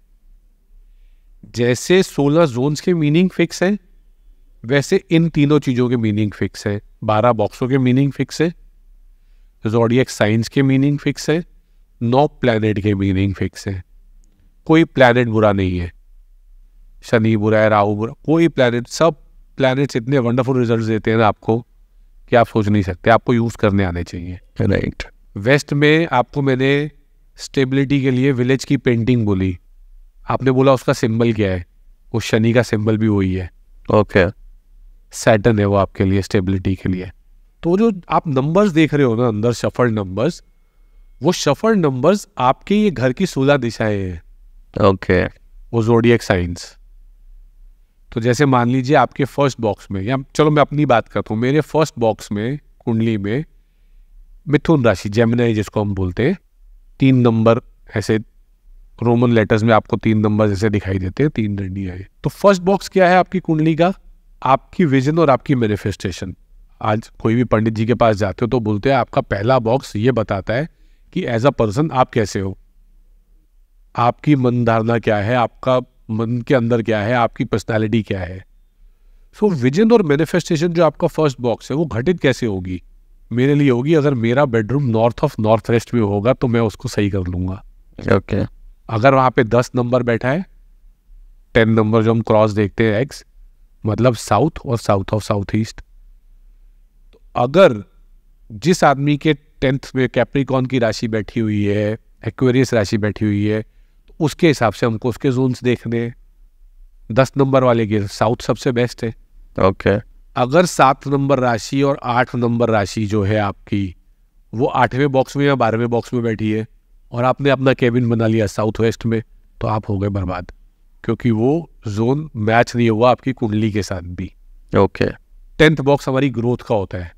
जैसे सोलह जोन्स के मीनिंग फिक्स हैं वैसे इन तीनों चीज़ों के मीनिंग फिक्स है बारह बॉक्सों के मीनिंग फिक्स है जोडियक साइंस के मीनिंग फिक्स है नौ प्लानट के मीनिंग फिक्स है कोई प्लानट बुरा नहीं है शनि बुरा है राहु बुरा कोई प्लानट सब प्लानट्स इतने वंडरफुल रिजल्ट देते हैं आपको कि आप सोच नहीं सकते आपको यूज़ करने आने चाहिए राइट वेस्ट में आपको मैंने स्टेबिलिटी के लिए विलेज की पेंटिंग बोली आपने बोला उसका सिंबल क्या है वो शनि का सिंबल भी वही है ओके okay. सैटन है वो आपके लिए स्टेबिलिटी के लिए तो जो आप नंबर्स देख रहे हो ना अंदर सफल नंबर्स वो सफल नंबर्स आपके ये घर की सोलह दिशाएं हैं ओके वो जोडियक साइंस तो जैसे मान लीजिए आपके फर्स्ट बॉक्स में या चलो मैं अपनी बात करता हूँ मेरे फर्स्ट बॉक्स में कुंडली में मिथुन राशि जेमिनाई जिसको हम बोलते हैं तीन नंबर ऐसे रोमन लेटर्स में आपको तीन नंबर जैसे दिखाई देते हैं तीन डंडियाँ तो फर्स्ट बॉक्स क्या है आपकी कुंडली का आपकी विजन और आपकी मैनिफेस्टेशन आज कोई भी पंडित जी के पास जाते हो तो बोलते हैं आपका पहला बॉक्स ये बताता है कि एज अ पर्सन आप कैसे हो आपकी मन धारणा क्या है आपका मन के अंदर क्या है आपकी पर्सनैलिटी क्या है सो so, विजन और मैनिफेस्टेशन जो आपका फर्स्ट बॉक्स है वो घटित कैसे होगी मेरे लिए होगी अगर मेरा bedroom north of north west में होगा तो मैं उसको सही कर लूंगा ओके okay. अगर वहां पे दस नंबर बैठा है टेन नंबर जो हम क्रॉस देखते हैं एक्स मतलब साउथ और साउथ ऑफ साउथ ईस्ट तो अगर जिस आदमी के टेंथ में कैप्रिकॉन की राशि बैठी हुई है एक्वेरियस राशि बैठी हुई है तो उसके हिसाब से हमको उसके जोन्स देखने दस नंबर वाले के साउथ सबसे बेस्ट है ओके okay. अगर सात नंबर राशि और आठ नंबर राशि जो है आपकी वो आठवें बॉक्स में या बारहवें बॉक्स में बैठी है और आपने अपना केबिन बना लिया साउथ वेस्ट में तो आप हो गए बर्बाद क्योंकि वो जोन मैच नहीं हुआ आपकी कुंडली के साथ भी ओके टेंथ बॉक्स हमारी ग्रोथ का होता है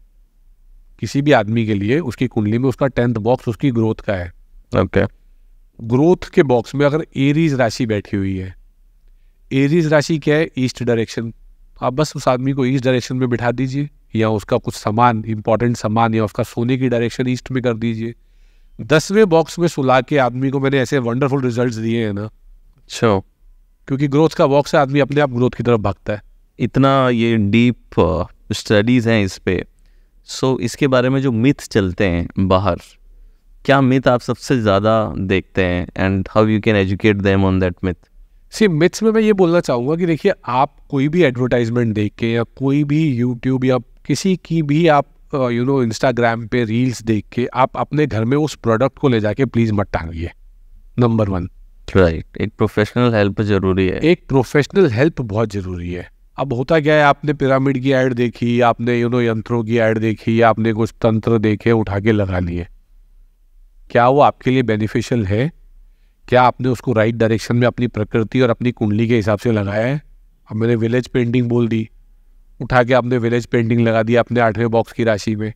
किसी भी आदमी के लिए उसकी कुंडली में उसका टेंथ बॉक्स उसकी ग्रोथ का है ओके ग्रोथ के बॉक्स में अगर एरीज राशि बैठी हुई है एरीज राशि क्या है ईस्ट डायरेक्शन आप बस उस आदमी को ईस्ट डायरेक्शन में बिठा दीजिए या उसका कुछ सामान इंपॉर्टेंट सामान या उसका सोने की डायरेक्शन ईस्ट में कर दीजिए दसवें बॉक्स में सुला के आदमी को मैंने ऐसे वंडरफुल रिजल्ट दिए हैं ना अच्छा क्योंकि ग्रोथ का वॉक से आदमी अपने आप ग्रोथ की तरफ भागता है इतना ये डीप स्टडीज़ uh, हैं इस पर सो so, इसके बारे में जो मिथ चलते हैं बाहर क्या मिथ आप सबसे ज़्यादा देखते हैं and how you can educate them on that myth see myths में मैं ये बोलना चाहूँगा कि देखिए आप कोई भी एडवर्टाइजमेंट देख के या कोई भी यूट्यूब या किसी की भी आप यू नो इंस्टाग्राम पे रील्स देख के आप अपने घर में उस प्रोडक्ट को ले जाके प्लीज़ मत टांगिए नंबर वन राइट right. एक प्रोफेशनल हेल्प जरूरी है एक प्रोफेशनल हेल्प बहुत जरूरी है अब होता क्या है आपने पिरामिड की ऐड देखी आपने यू नो यंत्रों की ऐड देखी आपने कुछ तंत्र देखे उठा के लगा लिए क्या वो आपके लिए बेनिफिशियल है क्या आपने उसको राइट डायरेक्शन में अपनी प्रकृति और अपनी कुंडली के हिसाब से लगाया है अब मैंने विलेज पेंटिंग बोल दी उठा के आपने विलेज पेंटिंग लगा दी अपने आठवें बॉक्स की राशि में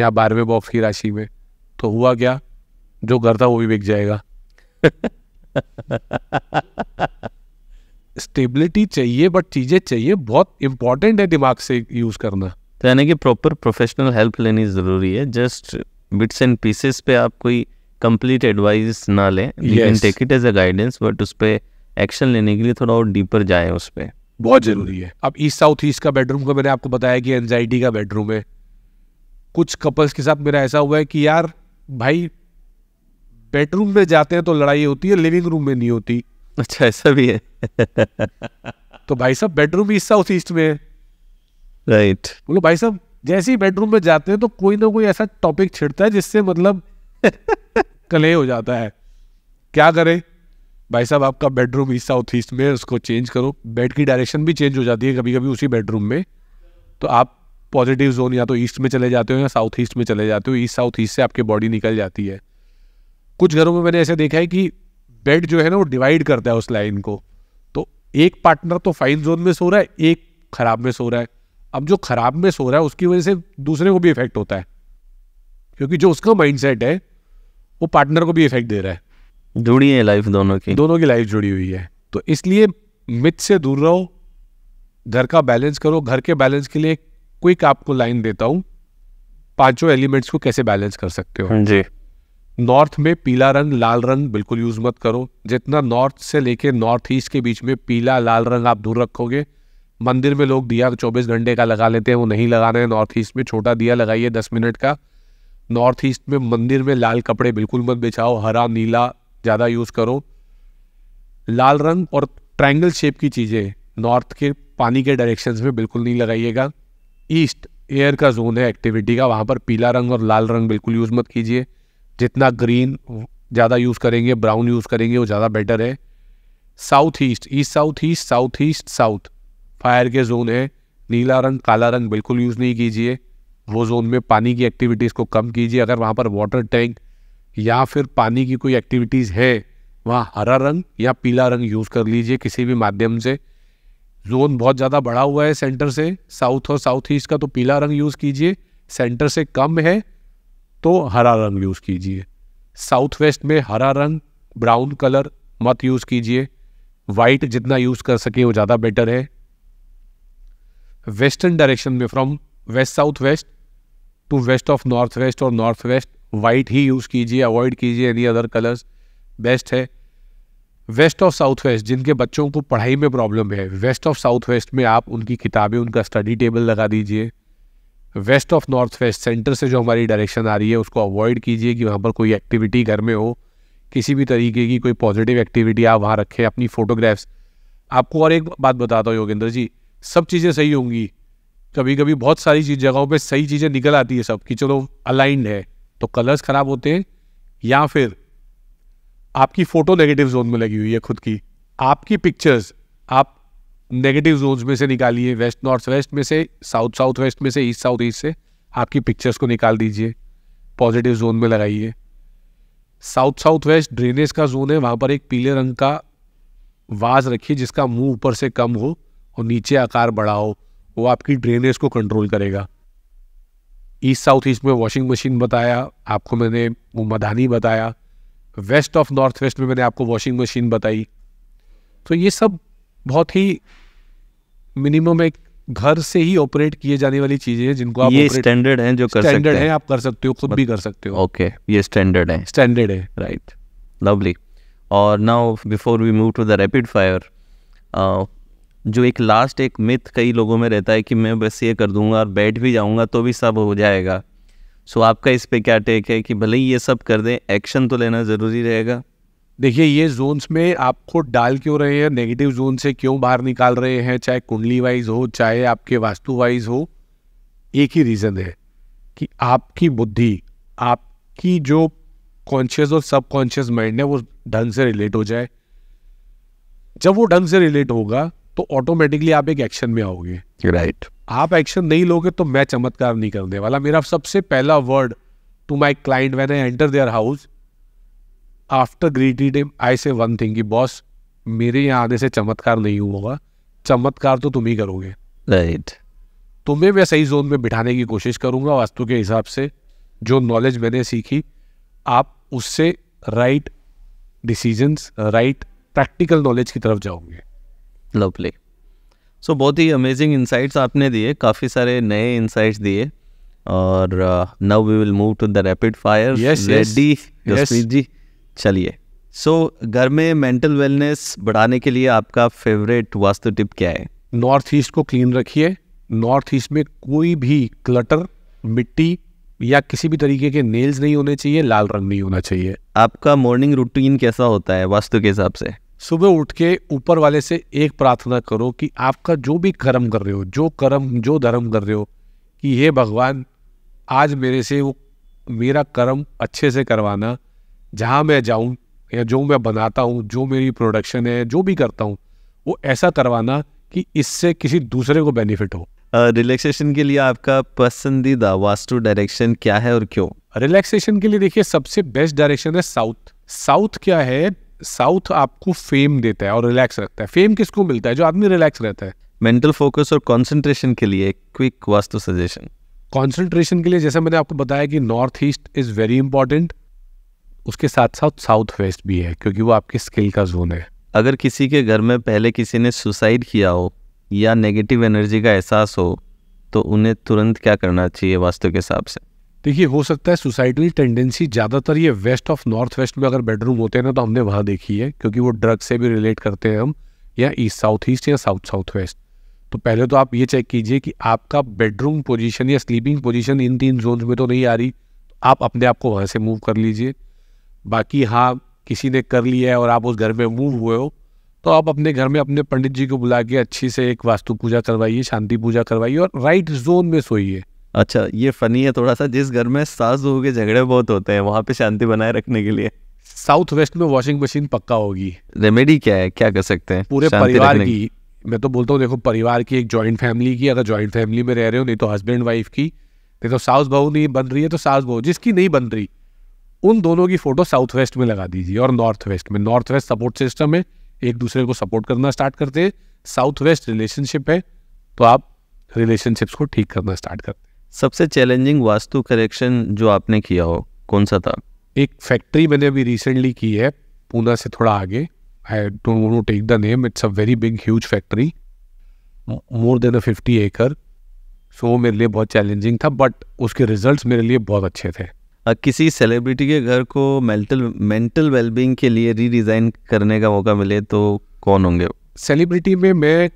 या बारहवें बॉक्स की राशि में तो हुआ क्या जो घर था वो भी बिक जाएगा स्टेबिलिटी चाहिए बट चीज़ें चाहिए बहुत इंपॉर्टेंट है दिमाग से यूज़ करना तो यानी कि प्रॉपर प्रोफेशनल हेल्प लेनी ज़रूरी है जस्ट बिट्स एंड पीसेस पे आप कोई कंप्लीट एडवाइस ना लें you can take it as a guidance but उस पर एक्शन लेने के लिए थोड़ा और डीपर जाए उस पर बहुत ज़रूरी है अब ईस्ट साउथ ईस्ट का बेडरूम का मैंने आपको बताया कि एनजाइटी का बेडरूम है कुछ कपल्स के साथ मेरा ऐसा हुआ है कि यार भाई बेडरूम में जाते हैं तो लड़ाई होती है लिविंग रूम में नहीं होती अच्छा ऐसा भी है तो भाई साहब बेडरूम भी साउथ ईस्ट में है राइट बोलो भाई साहब जैसे ही बेडरूम में जाते हैं तो कोई ना कोई ऐसा टॉपिक छिड़ता है जिससे मतलब कले हो जाता है क्या करें भाई साहब आपका बेडरूम ईस्ट साउथ ईस्ट में उसको चेंज करो बेड की डायरेक्शन भी चेंज हो जाती है कभी कभी उसी बेडरूम में तो आप पॉजिटिव जोन या तो ईस्ट में चले जाते हो या साउथ ईस्ट में चले जाते हो ईस्ट साउथ ईस्ट से आपकी बॉडी निकल जाती है कुछ घरों में मैंने ऐसे देखा है कि बेड जो है ना वो डिवाइड करता है उस लाइन को तो एक पार्टनर तो फाइन जोन में सो रहा है एक खराब में सो रहा है अब जो खराब में सो रहा है उसकी वजह से दूसरे को भी इफेक्ट होता है क्योंकि जो उसका माइंडसेट है वो पार्टनर को भी इफेक्ट दे रहा है जुड़ी है लाइफ दोनों की दोनों की लाइफ जुड़ी हुई है तो इसलिए मिथ से दूर रहो घर का बैलेंस करो घर के बैलेंस के लिए क्विक आपको लाइन देता हूं पांचों एलिमेंट्स को कैसे बैलेंस कर सकते हो जी नॉर्थ में पीला रंग लाल रंग बिल्कुल यूज़ मत करो जितना नॉर्थ से लेके नॉर्थ ईस्ट के बीच में पीला लाल रंग आप दूर रखोगे मंदिर में लोग दिया 24 घंटे का लगा लेते हैं वो नहीं लगाना है नॉर्थ ईस्ट में छोटा दिया लगाइए 10 मिनट का नॉर्थ ईस्ट में मंदिर में लाल कपड़े बिल्कुल मत बिछाओ हरा नीला ज़्यादा यूज़ करो लाल रंग और ट्रायंगल शेप की चीज़ें नॉर्थ के पानी के डायरेक्शन में बिल्कुल नहीं लगाइएगा ईस्ट एयर का जोन है एक्टिविटी का वहाँ पर पीला रंग और लाल रंग बिल्कुल यूज़ मत कीजिए जितना ग्रीन ज़्यादा यूज़ करेंगे ब्राउन यूज़ करेंगे वो ज़्यादा बेटर है south east east south east south east south fire के जोन है नीला रंग काला रंग बिल्कुल यूज़ नहीं कीजिए वो जोन में पानी की एक्टिविटीज़ को कम कीजिए अगर वहाँ पर वाटर टैंक या फिर पानी की कोई एक्टिविटीज़ है वहाँ हरा रंग या पीला रंग यूज़ कर लीजिए किसी भी माध्यम से जोन बहुत ज़्यादा बढ़ा हुआ है सेंटर से साउथ और साउथ ईस्ट का तो पीला रंग यूज़ कीजिए सेंटर से कम है तो हरा रंग यूज़ कीजिए साउथ वेस्ट में हरा रंग ब्राउन कलर मत यूज़ कीजिए वाइट जितना यूज़ कर सके वो ज़्यादा बेटर है वेस्टर्न डायरेक्शन में from west south west to west of north west और नॉर्थ वेस्ट वाइट ही यूज़ कीजिए अवॉइड कीजिए एनी अदर कलर्स बेस्ट है वेस्ट ऑफ साउथ वेस्ट जिनके बच्चों को पढ़ाई में प्रॉब्लम है वेस्ट ऑफ साउथ वेस्ट में आप उनकी किताबें उनका स्टडी टेबल लगा दीजिए west of north west centre से जो हमारी डायरेक्शन आ रही है उसको अवॉइड कीजिए कि वहाँ पर कोई एक्टिविटी घर में हो किसी भी तरीके की कोई पॉजिटिव एक्टिविटी आप वहाँ रखें अपनी फ़ोटोग्राफ्स आपको और एक बात बताता हूँ योगेंद्र जी सब चीज़ें सही होंगी कभी कभी बहुत सारी चीज़ जगहों पे सही चीज़ें निकल आती है सब कि चलो अलाइंड है तो कलर्स ख़राब होते हैं या फिर आपकी फ़ोटो नेगेटिव जोन में लगी हुई है खुद की आपकी पिक्चर्स आप नेगेटिव जोन्स में से निकालिए वेस्ट नॉर्थ वेस्ट में से साउथ साउथ वेस्ट में से ईस्ट साउथ ईस्ट से आपकी पिक्चर्स को निकाल दीजिए पॉजिटिव जोन में लगाइए साउथ साउथ वेस्ट ड्रेनेज का जोन है वहाँ पर एक पीले रंग का वाज रखिए जिसका मुंह ऊपर से कम हो और नीचे आकार बड़ा हो वो आपकी ड्रेनेज को कंट्रोल करेगा ईस्ट साउथ ईस्ट में वॉशिंग मशीन बताया आपको मैंने मधानी बताया वेस्ट ऑफ नॉर्थ वेस्ट में मैंने आपको वॉशिंग मशीन बताई तो ये सब बहुत ही मिनिमम एक घर से ही ऑपरेट किए जाने वाली चीजें हैं जिनको आप ये स्टैंडर्ड हैं जो कर सकते हैं आप कर सकते हो खुद भी कर सकते हो ओके ये स्टैंडर्ड है स्टैंडर्ड है राइट लवली और now before we move to the rapid fire जो एक लास्ट एक मिथ कई लोगों में रहता है कि मैं बस ये कर दूंगा और बैठ भी जाऊंगा तो भी सब हो जाएगा सो so, आपका इस पे क्या टेक है कि भले ही ये सब कर दें एक्शन तो लेना ज़रूरी रहेगा देखिए ये जोन्स में आपको डाल क्यों रहे हैं नेगेटिव जोन से क्यों बाहर निकाल रहे हैं चाहे कुंडली वाइज हो चाहे आपके वास्तु वाइज हो एक ही रीज़न है कि आपकी बुद्धि आपकी जो कॉन्शियस और सबकॉन्शियस माइंड है वो ढंग से रिलेट हो जाए जब वो ढंग से रिलेट होगा तो ऑटोमेटिकली आप एक एक्शन में आओगे राइट right. आप एक्शन नहीं लोगे तो मैं चमत्कार नहीं करने वाला मेरा सबसे पहला word to my client when I enter their house after greeting I say one thing कि बॉस मेरे यहाँ आने से चमत्कार नहीं होगा चमत्कार तो तुम ही करोगे राइट right. तुम्हें मैं सही जोन में बिठाने की कोशिश करूंगा वास्तु के हिसाब से जो नॉलेज मैंने सीखी आप उससे right decisions right practical knowledge की तरफ जाओगे लवली सो so, बहुत ही अमेजिंग इंसाइट्स आपने दिए काफ़ी सारे नए इंसाइट्स दिए और now we will move to the rapid fire ready Jaspreet ji चलिए सो so, घर में मेंटल वेलनेस बढ़ाने के लिए आपका फेवरेट वास्तु टिप क्या है नॉर्थ ईस्ट को क्लीन रखिए नॉर्थ ईस्ट में कोई भी क्लटर मिट्टी या किसी भी तरीके के नेल्स नहीं होने चाहिए लाल रंग नहीं होना चाहिए आपका मॉर्निंग रूटीन कैसा होता है वास्तु के हिसाब से सुबह उठ के ऊपर वाले से एक प्रार्थना करो कि आपका जो भी कर्म कर रहे हो जो कर्म जो धर्म कर रहे हो कि हे भगवान आज मेरे से वो मेरा कर्म अच्छे से करवाना जहाँ मैं जाऊँ या जो मैं बनाता हूँ जो मेरी प्रोडक्शन है जो भी करता हूँ वो ऐसा करवाना कि इससे किसी दूसरे को बेनिफिट हो रिलैक्सेशन uh, के लिए आपका पसंदीदा वास्तु डायरेक्शन क्या है और क्यों रिलैक्सेशन के लिए देखिए सबसे बेस्ट डायरेक्शन है साउथ साउथ क्या है साउथ आपको फेम देता है और रिलैक्स रखता है फेम किसको मिलता है जो आदमी रिलैक्स रहता है मेंटल फोकस और कॉन्सेंट्रेशन के लिए क्विक वास्तु सजेशन कॉन्सेंट्रेशन के लिए जैसे मैंने आपको बताया कि north east is very important उसके साथ साथ साउथ वेस्ट भी है क्योंकि वो आपके स्किल का जोन है अगर किसी के घर में पहले किसी ने सुसाइड किया हो या नेगेटिव एनर्जी का एहसास हो तो उन्हें तुरंत क्या करना चाहिए वास्तु के हिसाब से देखिए हो सकता है सुसाइडल टेंडेंसी ज़्यादातर ये वेस्ट ऑफ नॉर्थ वेस्ट में अगर बेडरूम होते हैं ना तो हमने वहाँ देखी है क्योंकि वो ड्रग से भी रिलेट करते हैं हम या ईस्ट साउथ ईस्ट या साउथ साउथ वेस्ट तो पहले तो आप ये चेक कीजिए कि आपका बेडरूम पोजीशन या स्लीपिंग पोजीशन इन तीन जोन में तो नहीं आ रही आप अपने आप को वहाँ से मूव कर लीजिए बाकी हाँ किसी ने कर लिया है और आप उस घर में मूव हुए हो तो आप अपने घर में अपने पंडित जी को बुला के अच्छी से एक वास्तु पूजा करवाइए शांति पूजा करवाइए और राइट जोन में सोइए अच्छा ये फनी है थोड़ा सा जिस घर में सास बहू के झगड़े बहुत होते हैं वहाँ पे शांति बनाए रखने के लिए साउथ वेस्ट में वॉशिंग मशीन पक्का होगी रेमेडी क्या है क्या कर सकते हैं पूरे परिवार की मैं तो बोलता हूँ देखो परिवार की एक ज्वाइंट फैमिली की अगर ज्वाइंट फैमिली में रह रहे हो नहीं तो हस्बैंड वाइफ की नहीं तो सास बहू नहीं बन रही है तो सास बहू जिसकी नहीं बन रही उन दोनों की फ़ोटो साउथ वेस्ट में लगा दीजिए और नॉर्थ वेस्ट में नॉर्थ वेस्ट सपोर्ट सिस्टम है एक दूसरे को सपोर्ट करना स्टार्ट करते हैं साउथ वेस्ट रिलेशनशिप है तो आप रिलेशनशिप्स को ठीक करना स्टार्ट करते हैं सबसे चैलेंजिंग वास्तु करेक्शन जो आपने किया हो कौन सा था एक फैक्ट्री मैंने अभी रिसेंटली की है पूना से थोड़ा आगे I don't want take the name it's a very big huge factory more than a fifty acre so मेरे लिए बहुत चैलेंजिंग था बट उसके रिजल्ट्स मेरे लिए बहुत अच्छे थे किसी सेलिब्रिटी के घर को मेंटल मेंटल वेलबींग के लिए री डिज़ाइन करने का मौका मिले तो कौन होंगे सेलिब्रिटी में मैं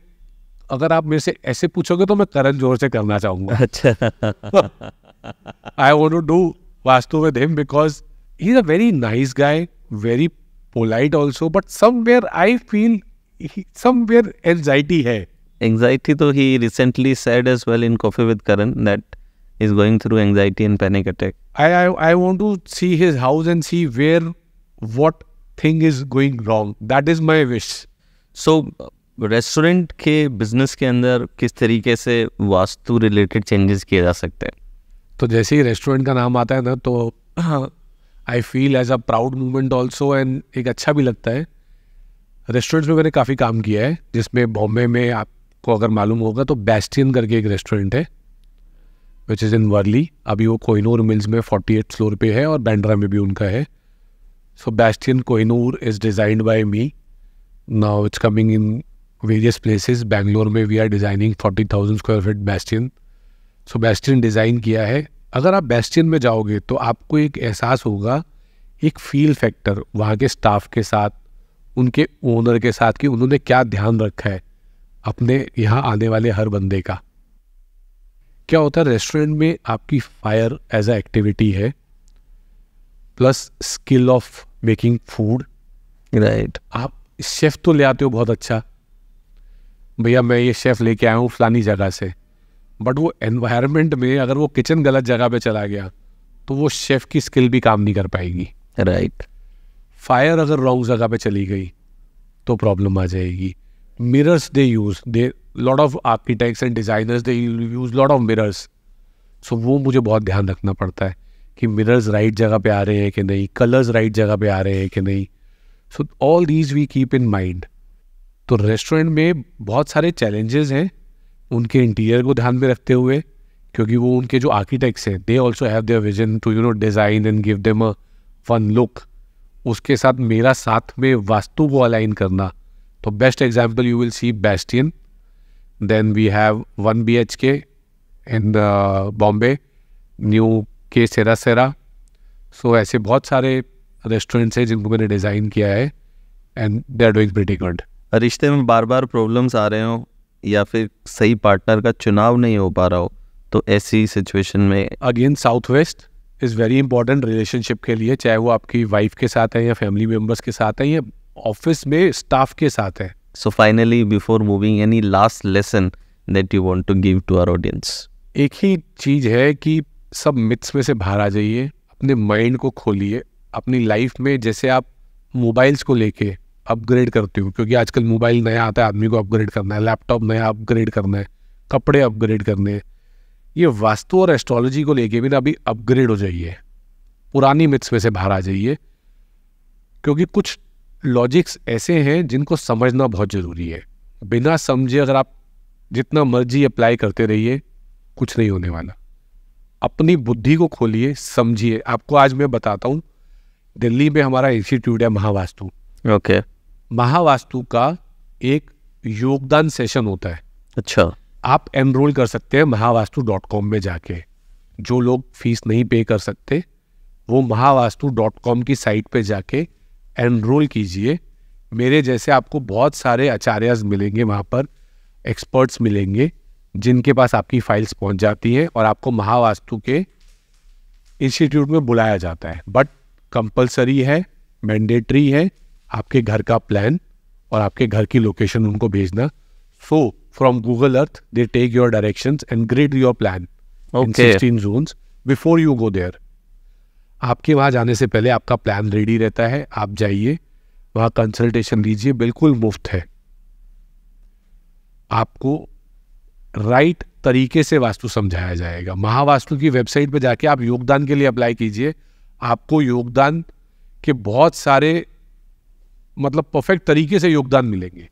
अगर आप मेरे से ऐसे पूछोगे तो मैं करण जोर से करना चाहूँगा अच्छा I want to do vastu with him because he is a very nice guy very polite also but somewhere I feel somewhere anxiety है एंगजाइटी तो he recently said as well in coffee with Karan that is going through anxiety and panic attack. I, I, I want to see his house and see where what thing is going wrong. That is my wish. So restaurant के business के अंदर किस तरीके से vastu related changes किए जा सकते हैं तो जैसे ही रेस्टोरेंट का नाम आता है ना तो I feel as a proud moment also and एक अच्छा भी लगता है रेस्टोरेंट्स में मैंने काफ़ी काम किया है जिसमें बॉम्बे में आपको अगर मालूम होगा तो बेस्टियन करके एक रेस्टोरेंट है विच इज़ इन वर्ली अभी वो कोहिनूर मिल्स में फोर्टी एट फ्लोर पे है और बैंड्रा में भी उनका है so Bastian Kohinoor is designed by me now it's coming in various places Bangalore में we are designing forty thousand square feet Bastian so Bastian design किया है अगर आप बेस्टियन में जाओगे तो आपको एक एहसास होगा एक फील फैक्टर वहाँ के स्टाफ के साथ उनके ओनर के साथ कि उन्होंने क्या ध्यान रखा है अपने यहाँ आने वाले हर बंदे का क्या होता है रेस्टोरेंट में आपकी फायर एज अ एक्टिविटी है plus skill of making food right आप शेफ़ तो ले आते हो बहुत अच्छा भैया मैं ये शेफ़ लेके आया हूँ फलानी जगह से बट वो एनवायरनमेंट में अगर वो किचन गलत जगह पे चला गया तो वो शेफ़ की स्किल भी काम नहीं कर पाएगी राइट right. फायर अगर रॉन्ग जगह पे चली गई तो प्रॉब्लम आ जाएगी mirrors they use they lot of architects and designers they use lot of mirrors so वो मुझे बहुत ध्यान रखना पड़ता है कि मिरर्स राइट जगह पे आ रहे हैं कि नहीं कलर्स राइट जगह पे आ रहे हैं कि नहीं so all these we keep in mind तो रेस्टोरेंट में बहुत सारे चैलेंजेस हैं उनके इंटीरियर को ध्यान में रखते हुए क्योंकि वो उनके जो आर्किटेक्ट्स हैं they also have their vision to you know design and give them a fun look उसके साथ मेरा साथ में वास्तु को अलाइन करना तो best example you will see Bastian Then we have 1 BHK in the Bombay, new के सेरा सेरा सो ऐसे बहुत सारे रेस्टोरेंट्स हैं जिनको मैंने डिज़ाइन किया है and they are doing pretty good रिश्ते में बार बार प्रॉब्लम्स आ रहे हो या फिर सही पार्टनर का चुनाव नहीं हो पा रहा हो तो ऐसी सिचुएशन में again south west is very important relationship के लिए चाहे वो आपकी वाइफ के साथ है या फैमिली मेम्बर्स के साथ है या ऑफिस में स्टाफ के साथ है so finally before moving any last lesson that you want to give to our audience एक ही चीज़ है कि सब मिथ्स में से बाहर आ जाइए अपने माइंड को खोलिए अपनी लाइफ में जैसे आप मोबाइल्स को लेके अपग्रेड करते हो क्योंकि आजकल मोबाइल नया आता है आदमी को अपग्रेड करना है लैपटॉप नया अपग्रेड करना है कपड़े अपग्रेड करने हैं ये वास्तु और एस्ट्रोलॉजी को लेके भी ना अभी अपग्रेड हो जाइए पुरानी मिथ्स में से बाहर आ जाइए क्योंकि कुछ लॉजिक्स ऐसे हैं जिनको समझना बहुत ज़रूरी है बिना समझे अगर आप जितना मर्जी अप्लाई करते रहिए कुछ नहीं होने वाला अपनी बुद्धि को खोलिए समझिए आपको आज मैं बताता हूँ दिल्ली में हमारा इंस्टीट्यूट है महावास्तु ओके okay. महावास्तु का एक योगदान सेशन होता है अच्छा आप एनरोल कर सकते हैं महावास्तु डॉट कॉम में जाके जो लोग फीस नहीं पे कर सकते वो महावास्तु डॉट कॉम की साइट पे जाके एनरोल कीजिए मेरे जैसे आपको बहुत सारे आचार्यज मिलेंगे वहाँ पर एक्सपर्ट्स मिलेंगे जिनके पास आपकी फाइल्स पहुँच जाती हैं और आपको महावास्तु के इंस्टीट्यूट में बुलाया जाता है बट कंपलसरी है मैंडेटरी है आपके घर का प्लान और आपके घर की लोकेशन उनको भेजना so from Google Earth they take your direction and grade your plan in zones before you go there आपके वहाँ जाने से पहले आपका प्लान रेडी रहता है आप जाइए वहाँ कंसल्टेशन लीजिए बिल्कुल मुफ्त है आपको राइट तरीके से वास्तु समझाया जाएगा महावास्तु की वेबसाइट पर जाके आप योगदान के लिए अप्लाई कीजिए आपको योगदान के बहुत सारे मतलब परफेक्ट तरीके से योगदान मिलेंगे